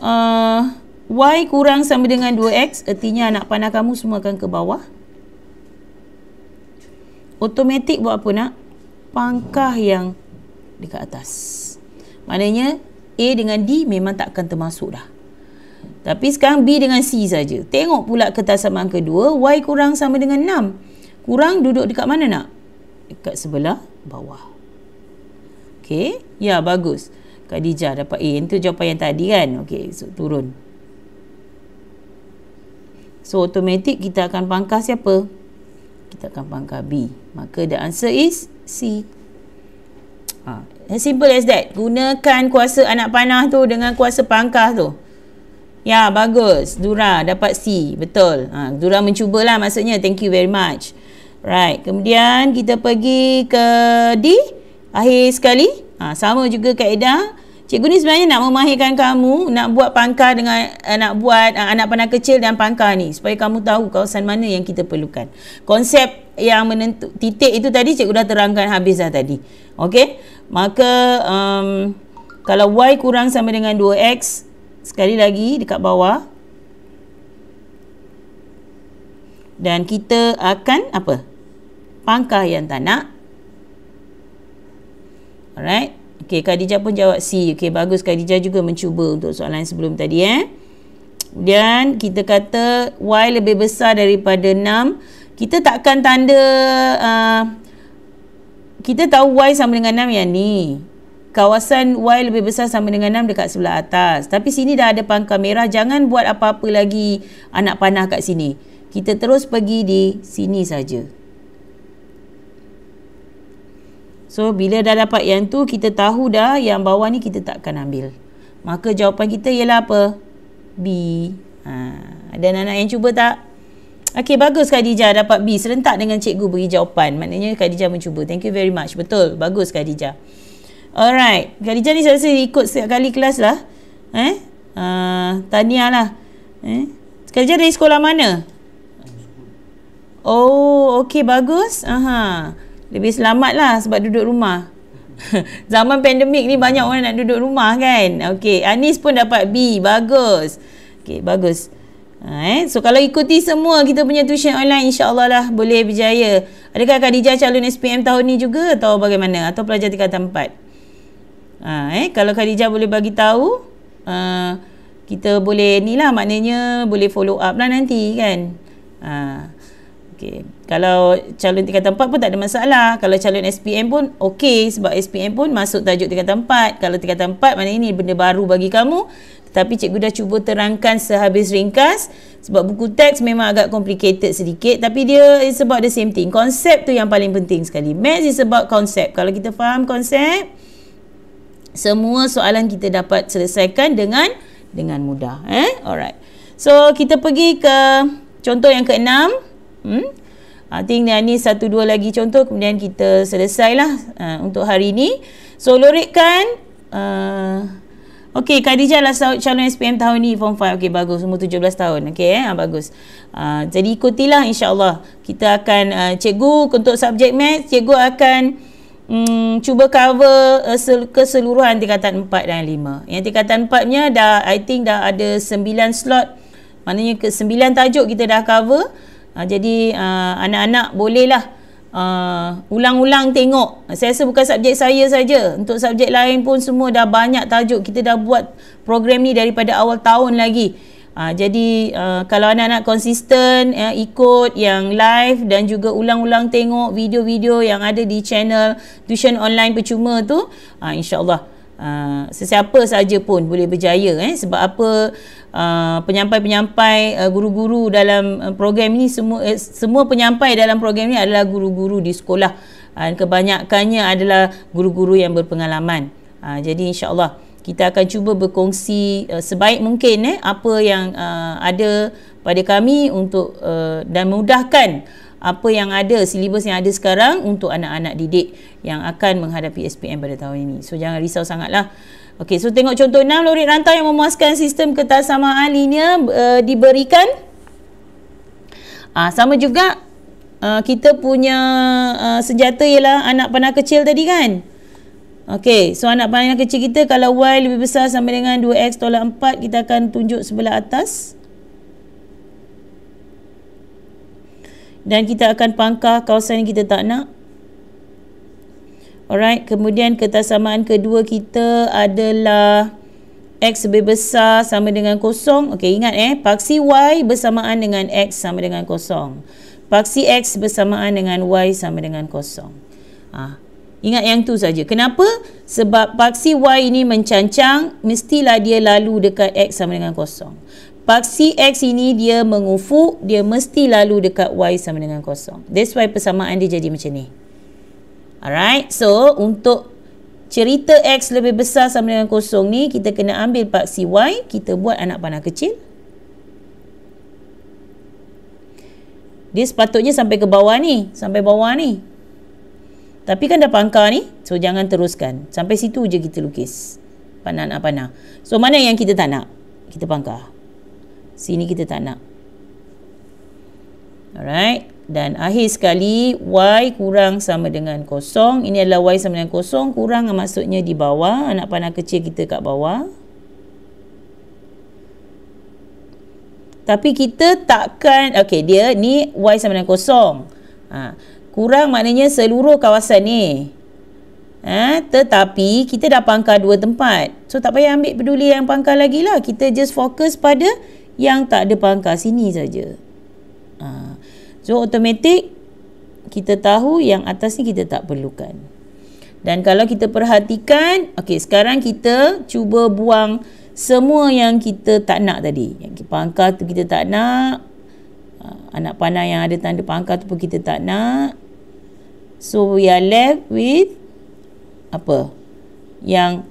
uh, Y kurang sama dengan 2X Ertinya anak panah kamu semua akan ke bawah Automatik buat apa nak? Pangkah yang dekat atas Maknanya A dengan D memang tak akan termasuk dah Tapi sekarang B dengan C saja. Tengok pula kertas samaan kedua Y kurang sama dengan 6 Kurang duduk dekat mana nak? Dekat sebelah bawah Okay Ya bagus Khadijah dapat A Itu jawapan yang tadi kan Okay so turun So otomatik kita akan pangkas siapa? Kita akan pangkas B. Maka the answer is C. Ha. As simple as that. Gunakan kuasa anak panah tu dengan kuasa pangkas tu. Ya, bagus. Dura dapat C. Betul. Ha. Dura mencubalah maksudnya. Thank you very much. Right. Kemudian kita pergi ke D. Akhir sekali. Ha. Sama juga kaedah. Kaedah. Cikgu ni sebenarnya nak memahirkan kamu nak buat pangkal dengan uh, nak buat uh, anak panah kecil dan pangkal ni supaya kamu tahu kawasan mana yang kita perlukan. Konsep yang menentu titik itu tadi cikgu dah terangkan habis dah tadi. Okey. Maka um, kalau y kurang sama dengan 2x sekali lagi dekat bawah dan kita akan apa? pangkal yang tanah. Alright. Okey, Khadijah pun jawab C. Okey, bagus Khadijah juga mencuba untuk soalan sebelum tadi eh. Kemudian kita kata Y lebih besar daripada 6. Kita takkan tanda uh, kita tahu Y sama dengan 6 yang ni. Kawasan Y lebih besar sama dengan 6 dekat sebelah atas. Tapi sini dah ada pangkal merah. Jangan buat apa-apa lagi anak panah kat sini. Kita terus pergi di sini saja. So bila dah dapat yang tu kita tahu dah yang bawah ni kita takkan ambil. Maka jawapan kita ialah apa? B. Ha. Ada anak-anak yang cuba tak? Okey bagus Khadijah dapat B serentak dengan cikgu beri jawapan. Maknanya Khadijah mencuba. Thank you very much. Betul. Bagus Khadijah. Alright. Khadijah ni saya rasa ikut setiap kali kelas lah. Eh? Uh, ha, tahniah lah. Eh? Khadijah dari sekolah mana? Oh, okey bagus. Aha. Uh-huh lebih selamat lah sebab duduk rumah (laughs) zaman pandemik ni banyak orang nak duduk rumah kan okey Anis pun dapat B bagus okey bagus ha, eh? So kalau ikuti semua kita punya tuition online insyaAllah lah boleh berjaya. Adakah akan dijaya calon SPM tahun ni juga atau bagaimana? Atau pelajar tingkatan tempat. Ha, eh? Kalau Khadijah boleh bagi tahu, uh, kita boleh ni lah maknanya boleh follow up lah nanti kan. Ha. Okey. Kalau calon tingkatan 4 pun tak ada masalah. Kalau calon SPM pun okey sebab SPM pun masuk tajuk tingkatan 4. Kalau tingkatan 4 mana ini benda baru bagi kamu. Tapi cikgu dah cuba terangkan sehabis ringkas sebab buku teks memang agak complicated sedikit tapi dia is about the same thing. Konsep tu yang paling penting sekali. Maths is about konsep. Kalau kita faham konsep semua soalan kita dapat selesaikan dengan dengan mudah. Eh? Alright. So kita pergi ke contoh yang keenam. Hmm? I think ni satu dua lagi contoh kemudian kita selesailah uh, untuk hari ini. So lorikkan uh, Okey, Khadijah lah calon SPM tahun ni form 5. Okey, bagus. Umur 17 tahun. Okey, eh? Ah, bagus. Ah, jadi ikutilah insyaAllah. Kita akan, ah, cikgu untuk subjek math, cikgu akan mm, cuba cover uh, keseluruhan tingkatan 4 dan 5. Yang tingkatan 4 nya dah, I think dah ada 9 slot. Maknanya ke 9 tajuk kita dah cover. Ha, jadi uh, anak-anak bolehlah uh, ulang-ulang tengok. Saya rasa bukan subjek saya saja. Untuk subjek lain pun semua dah banyak tajuk. Kita dah buat program ni daripada awal tahun lagi. Uh, jadi uh, kalau anak-anak konsisten ya, ikut yang live dan juga ulang-ulang tengok video-video yang ada di channel tuition online percuma tu uh, insyaAllah. Ah, sesiapa sahaja pun boleh berjaya eh sebab apa uh, penyampai-penyampai uh, guru-guru dalam program ini semua eh, semua penyampai dalam program ini adalah guru-guru di sekolah dan uh, kebanyakannya adalah guru-guru yang berpengalaman. Uh, jadi insyaallah kita akan cuba berkongsi uh, sebaik mungkin eh apa yang uh, ada pada kami untuk uh, dan mudahkan apa yang ada silibus yang ada sekarang untuk anak-anak didik yang akan menghadapi SPM pada tahun ini. So jangan risau sangatlah. Okey, so tengok contoh 6 lorik rantau yang memuaskan sistem ketersamaan linear uh, diberikan uh, sama juga uh, kita punya uh, senjata ialah anak panah kecil tadi kan? Okey, so anak panah kecil kita kalau y lebih besar sama dengan 2x tolak 4 kita akan tunjuk sebelah atas. dan kita akan pangkah kawasan yang kita tak nak alright kemudian ketasamaan kedua kita adalah X lebih besar sama dengan kosong ok ingat eh paksi Y bersamaan dengan X sama dengan kosong paksi X bersamaan dengan Y sama dengan kosong ah. Ingat yang tu saja. Kenapa? Sebab paksi Y ini mencancang, mestilah dia lalu dekat X sama dengan kosong paksi X ini dia mengufuk, dia mesti lalu dekat Y sama dengan kosong. That's why persamaan dia jadi macam ni. Alright, so untuk cerita X lebih besar sama dengan kosong ni, kita kena ambil paksi Y, kita buat anak panah kecil. Dia sepatutnya sampai ke bawah ni, sampai bawah ni. Tapi kan dah pangkar ni, so jangan teruskan. Sampai situ je kita lukis panah-panah. So mana yang kita tak nak? Kita pangkar. Sini kita tak nak. Alright. Dan akhir sekali, Y kurang sama dengan kosong. Ini adalah Y sama dengan kosong. Kurang maksudnya di bawah. Anak panah kecil kita kat bawah. Tapi kita takkan, okay dia ni Y sama dengan kosong. Ha, kurang maknanya seluruh kawasan ni. Eh, tetapi kita dah pangkal dua tempat. So tak payah ambil peduli yang pangkal lagi lah. Kita just fokus pada yang tak ada pangkal sini saja. Ha. So otomatik kita tahu yang atas ni kita tak perlukan. Dan kalau kita perhatikan, okey sekarang kita cuba buang semua yang kita tak nak tadi. Yang pangkal tu kita tak nak. Ha, anak panah yang ada tanda pangkal tu pun kita tak nak. So we are left with apa? Yang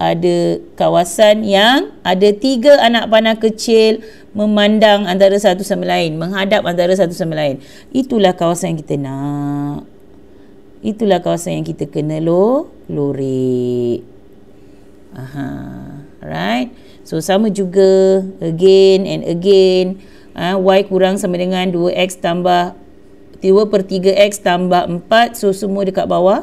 ada kawasan yang ada tiga anak panah kecil memandang antara satu sama lain, menghadap antara satu sama lain. Itulah kawasan yang kita nak. Itulah kawasan yang kita kena lo, lori. Aha, right? So sama juga again and again. Ha, y kurang sama dengan 2x tambah 2 per 3x tambah 4 So semua dekat bawah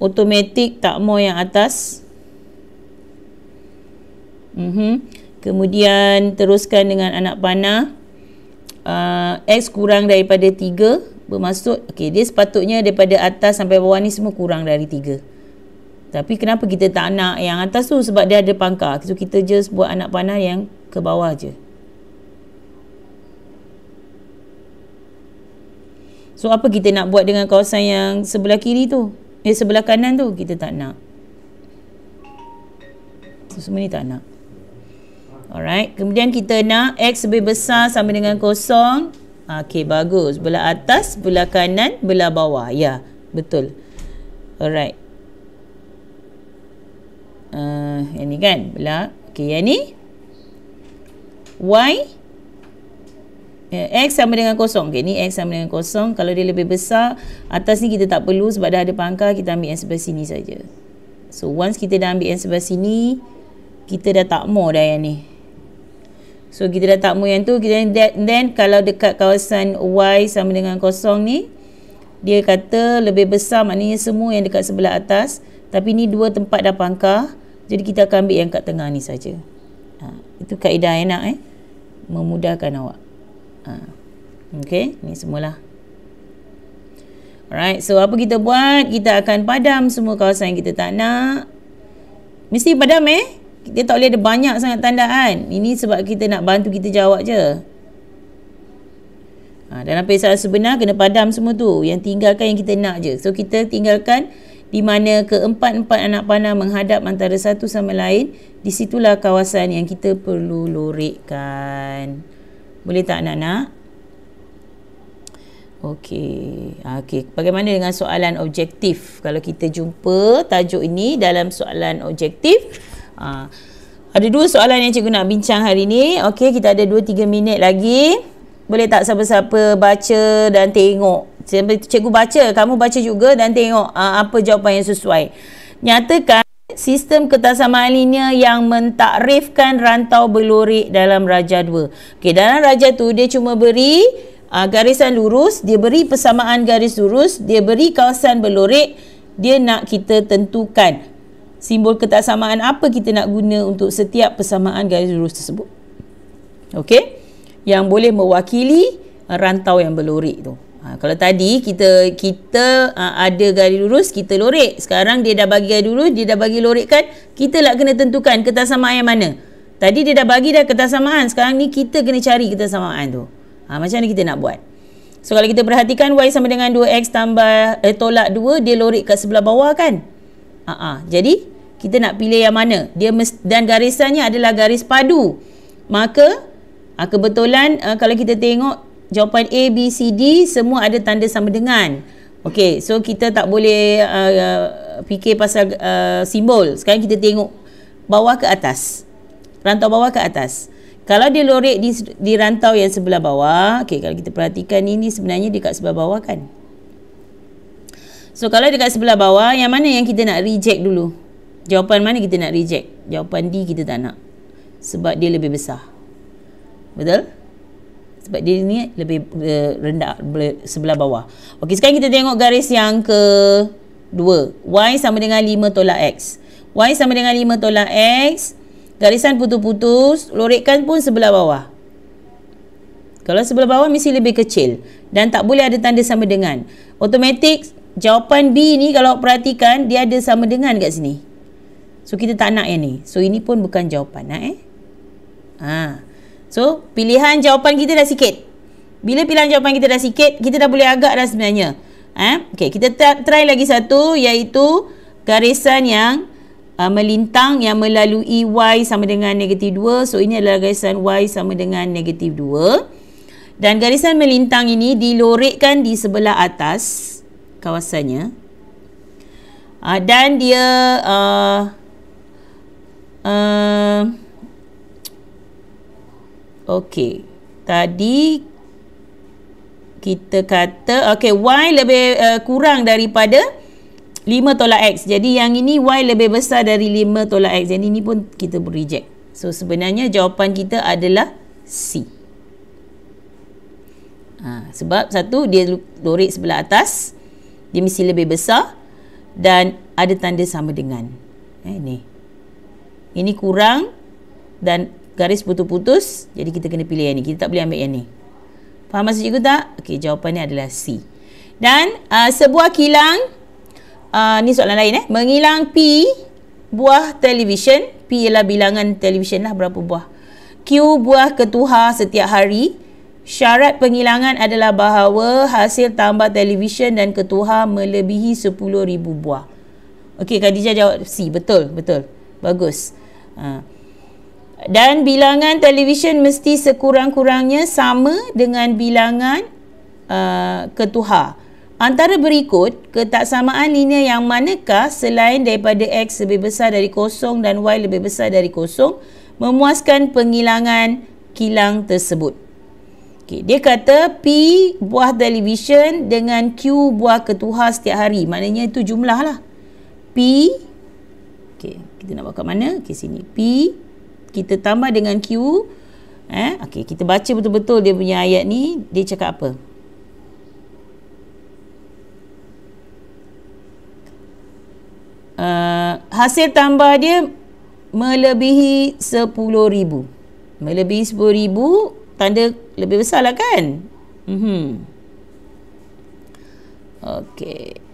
automatic tak mau yang atas mm -hmm. kemudian teruskan dengan anak panah uh, X kurang daripada 3 bermaksud okay, dia sepatutnya daripada atas sampai bawah ni semua kurang dari 3 tapi kenapa kita tak nak yang atas tu sebab dia ada pangkar so kita just buat anak panah yang ke bawah je So apa kita nak buat dengan kawasan yang sebelah kiri tu? Ni sebelah kanan tu kita tak nak. So, semua ni tak nak. Alright. Kemudian kita nak X lebih besar sama dengan kosong. Okay, bagus. Belah atas, belah kanan, belah bawah. Ya, yeah, betul. Alright. Uh, yang ni kan? Belah. Okay, yang ni? Y? Ya, X sama dengan kosong okay, Ni X sama dengan kosong Kalau dia lebih besar Atas ni kita tak perlu Sebab dah ada pangkal Kita ambil yang sebelah sini saja. So once kita dah ambil yang sebelah sini Kita dah tak more dah yang ni So kita dah tak more yang tu kita, then, then kalau dekat kawasan Y sama dengan kosong ni Dia kata lebih besar Maknanya semua yang dekat sebelah atas Tapi ni dua tempat dah pangkal Jadi kita akan ambil yang kat tengah ni saja. Ha, itu kaedah enak eh Memudahkan awak Ha. Okay, ni semualah. Alright, so apa kita buat? Kita akan padam semua kawasan yang kita tak nak. Mesti padam eh? Kita tak boleh ada banyak sangat tandaan. Ini sebab kita nak bantu kita jawab je. Ha, dalam pesaran sebenar, kena padam semua tu. Yang tinggalkan yang kita nak je. So, kita tinggalkan di mana keempat-empat anak panah menghadap antara satu sama lain. Di situlah kawasan yang kita perlu lorekkan. Boleh tak Nana? Okey. Ah, okey, bagaimana dengan soalan objektif? Kalau kita jumpa tajuk ini dalam soalan objektif, ah, ada dua soalan yang cikgu nak bincang hari ini. Okey, kita ada 2 3 minit lagi. Boleh tak siapa-siapa baca dan tengok? Cikgu baca, kamu baca juga dan tengok ah, apa jawapan yang sesuai. Nyatakan sistem ketasamalinya yang mentakrifkan rantau belorik dalam Raja 2. Okey, dalam Raja tu dia cuma beri uh, garisan lurus, dia beri persamaan garis lurus, dia beri kawasan belorik, dia nak kita tentukan simbol ketasamaan apa kita nak guna untuk setiap persamaan garis lurus tersebut. Okey? Yang boleh mewakili ah, rantau yang belorik tu. Ha, kalau tadi kita kita ha, ada garis lurus, kita lorek. Sekarang dia dah bagi garis lurus, dia dah bagi kan? Kita lah kena tentukan kertas samaan yang mana. Tadi dia dah bagi dah kertas samaan. Sekarang ni kita kena cari kertas samaan tu. Ha, macam mana kita nak buat? So kalau kita perhatikan Y sama dengan 2X tambah eh, tolak 2, dia lorek kat sebelah bawah kan? Ha, ha. Jadi kita nak pilih yang mana? Dia Dan garisannya adalah garis padu. Maka ha, kebetulan ha, kalau kita tengok jawapan A, B, C, D semua ada tanda sama dengan. Okey, so kita tak boleh uh, uh, fikir pasal uh, simbol. Sekarang kita tengok bawah ke atas. Rantau bawah ke atas. Kalau dia lorek di, di rantau yang sebelah bawah. Okey, kalau kita perhatikan ini sebenarnya dekat sebelah bawah kan? So, kalau dekat sebelah bawah, yang mana yang kita nak reject dulu? Jawapan mana kita nak reject? Jawapan D kita tak nak. Sebab dia lebih besar. Betul? Betul? sebab dia ni lebih uh, rendah sebelah bawah. Okey, sekarang kita tengok garis yang ke 2. Y sama dengan 5 tolak X. Y sama dengan 5 tolak X. Garisan putus-putus. Lorekkan pun sebelah bawah. Kalau sebelah bawah mesti lebih kecil. Dan tak boleh ada tanda sama dengan. Automatik jawapan B ni kalau perhatikan dia ada sama dengan kat sini. So kita tak nak yang ni. So ini pun bukan jawapan. Nak eh? Ah. So, pilihan jawapan kita dah sikit. Bila pilihan jawapan kita dah sikit, kita dah boleh agak dah sebenarnya. Eh? Okay, kita try lagi satu iaitu garisan yang uh, melintang yang melalui Y sama dengan negatif 2. So, ini adalah garisan Y sama dengan negatif 2. Dan garisan melintang ini dilorekkan di sebelah atas kawasannya. Uh, dan dia... Uh, uh, Okey. Tadi kita kata okey y lebih uh, kurang daripada 5 tolak x. Jadi yang ini y lebih besar dari 5 tolak x. Jadi ini pun kita reject. So sebenarnya jawapan kita adalah C. Ha, sebab satu dia lorik sebelah atas. Dia mesti lebih besar. Dan ada tanda sama dengan. Eh, ini. ini kurang dan garis putus-putus jadi kita kena pilih yang ni kita tak boleh ambil yang ni faham maksud cikgu tak okey jawapan ni adalah C dan uh, sebuah kilang uh, ni soalan lain eh mengilang P buah televisyen P ialah bilangan televisyen lah berapa buah Q buah ketua setiap hari syarat pengilangan adalah bahawa hasil tambah televisyen dan ketua melebihi 10,000 buah Okey, Khadijah jawab C. Betul, betul. Bagus. Uh dan bilangan televisyen mesti sekurang-kurangnya sama dengan bilangan uh, ketuha. Antara berikut, ketaksamaan linear yang manakah selain daripada X lebih besar dari kosong dan Y lebih besar dari kosong memuaskan pengilangan kilang tersebut. Okay, dia kata P buah televisyen dengan Q buah ketua setiap hari. Maknanya itu jumlah lah. P, okay, kita nak buat kat mana? Okay, sini. P, kita tambah dengan Q eh okey kita baca betul-betul dia punya ayat ni dia cakap apa uh, hasil tambah dia melebihi ribu. melebihi ribu tanda lebih besarlah kan mhm okey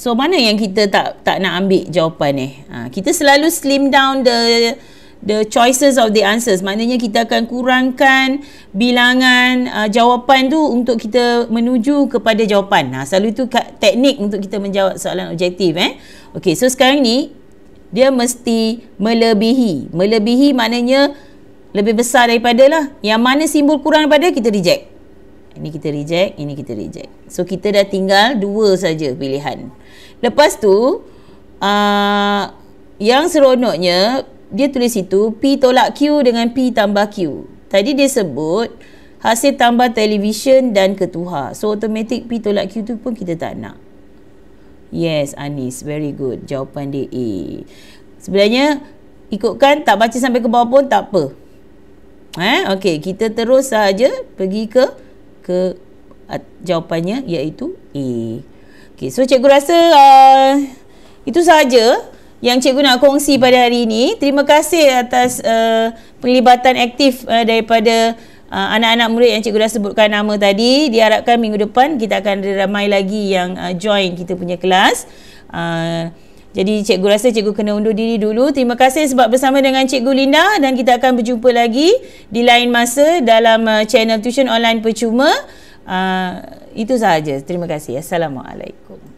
So mana yang kita tak tak nak ambil jawapan ni? Eh? Ha, kita selalu slim down the the choices of the answers. Maknanya kita akan kurangkan bilangan uh, jawapan tu untuk kita menuju kepada jawapan. Ha, selalu itu teknik untuk kita menjawab soalan objektif. Eh? Okay, so sekarang ni dia mesti melebihi. Melebihi maknanya lebih besar daripada lah. Yang mana simbol kurang daripada kita reject. Ini kita reject, ini kita reject. So kita dah tinggal dua saja pilihan. Lepas tu uh, yang seronoknya dia tulis itu P tolak Q dengan P tambah Q. Tadi dia sebut hasil tambah televisyen dan ketua. So automatic P tolak Q tu pun kita tak nak. Yes Anis, very good. Jawapan dia A. Sebenarnya ikutkan tak baca sampai ke bawah pun tak apa. Eh, okey, kita terus saja pergi ke ke jawapannya iaitu A. Okay, so cikgu rasa uh, itu sahaja yang cikgu nak kongsi pada hari ini. Terima kasih atas uh, penglibatan aktif uh, daripada uh, anak-anak uh, murid yang cikgu dah sebutkan nama tadi. Diharapkan minggu depan kita akan ada ramai lagi yang uh, join kita punya kelas. Uh, jadi cikgu rasa cikgu kena undur diri dulu. Terima kasih sebab bersama dengan cikgu Linda dan kita akan berjumpa lagi di lain masa dalam uh, channel tuition online percuma. Uh, itu sahaja. Terima kasih. Assalamualaikum.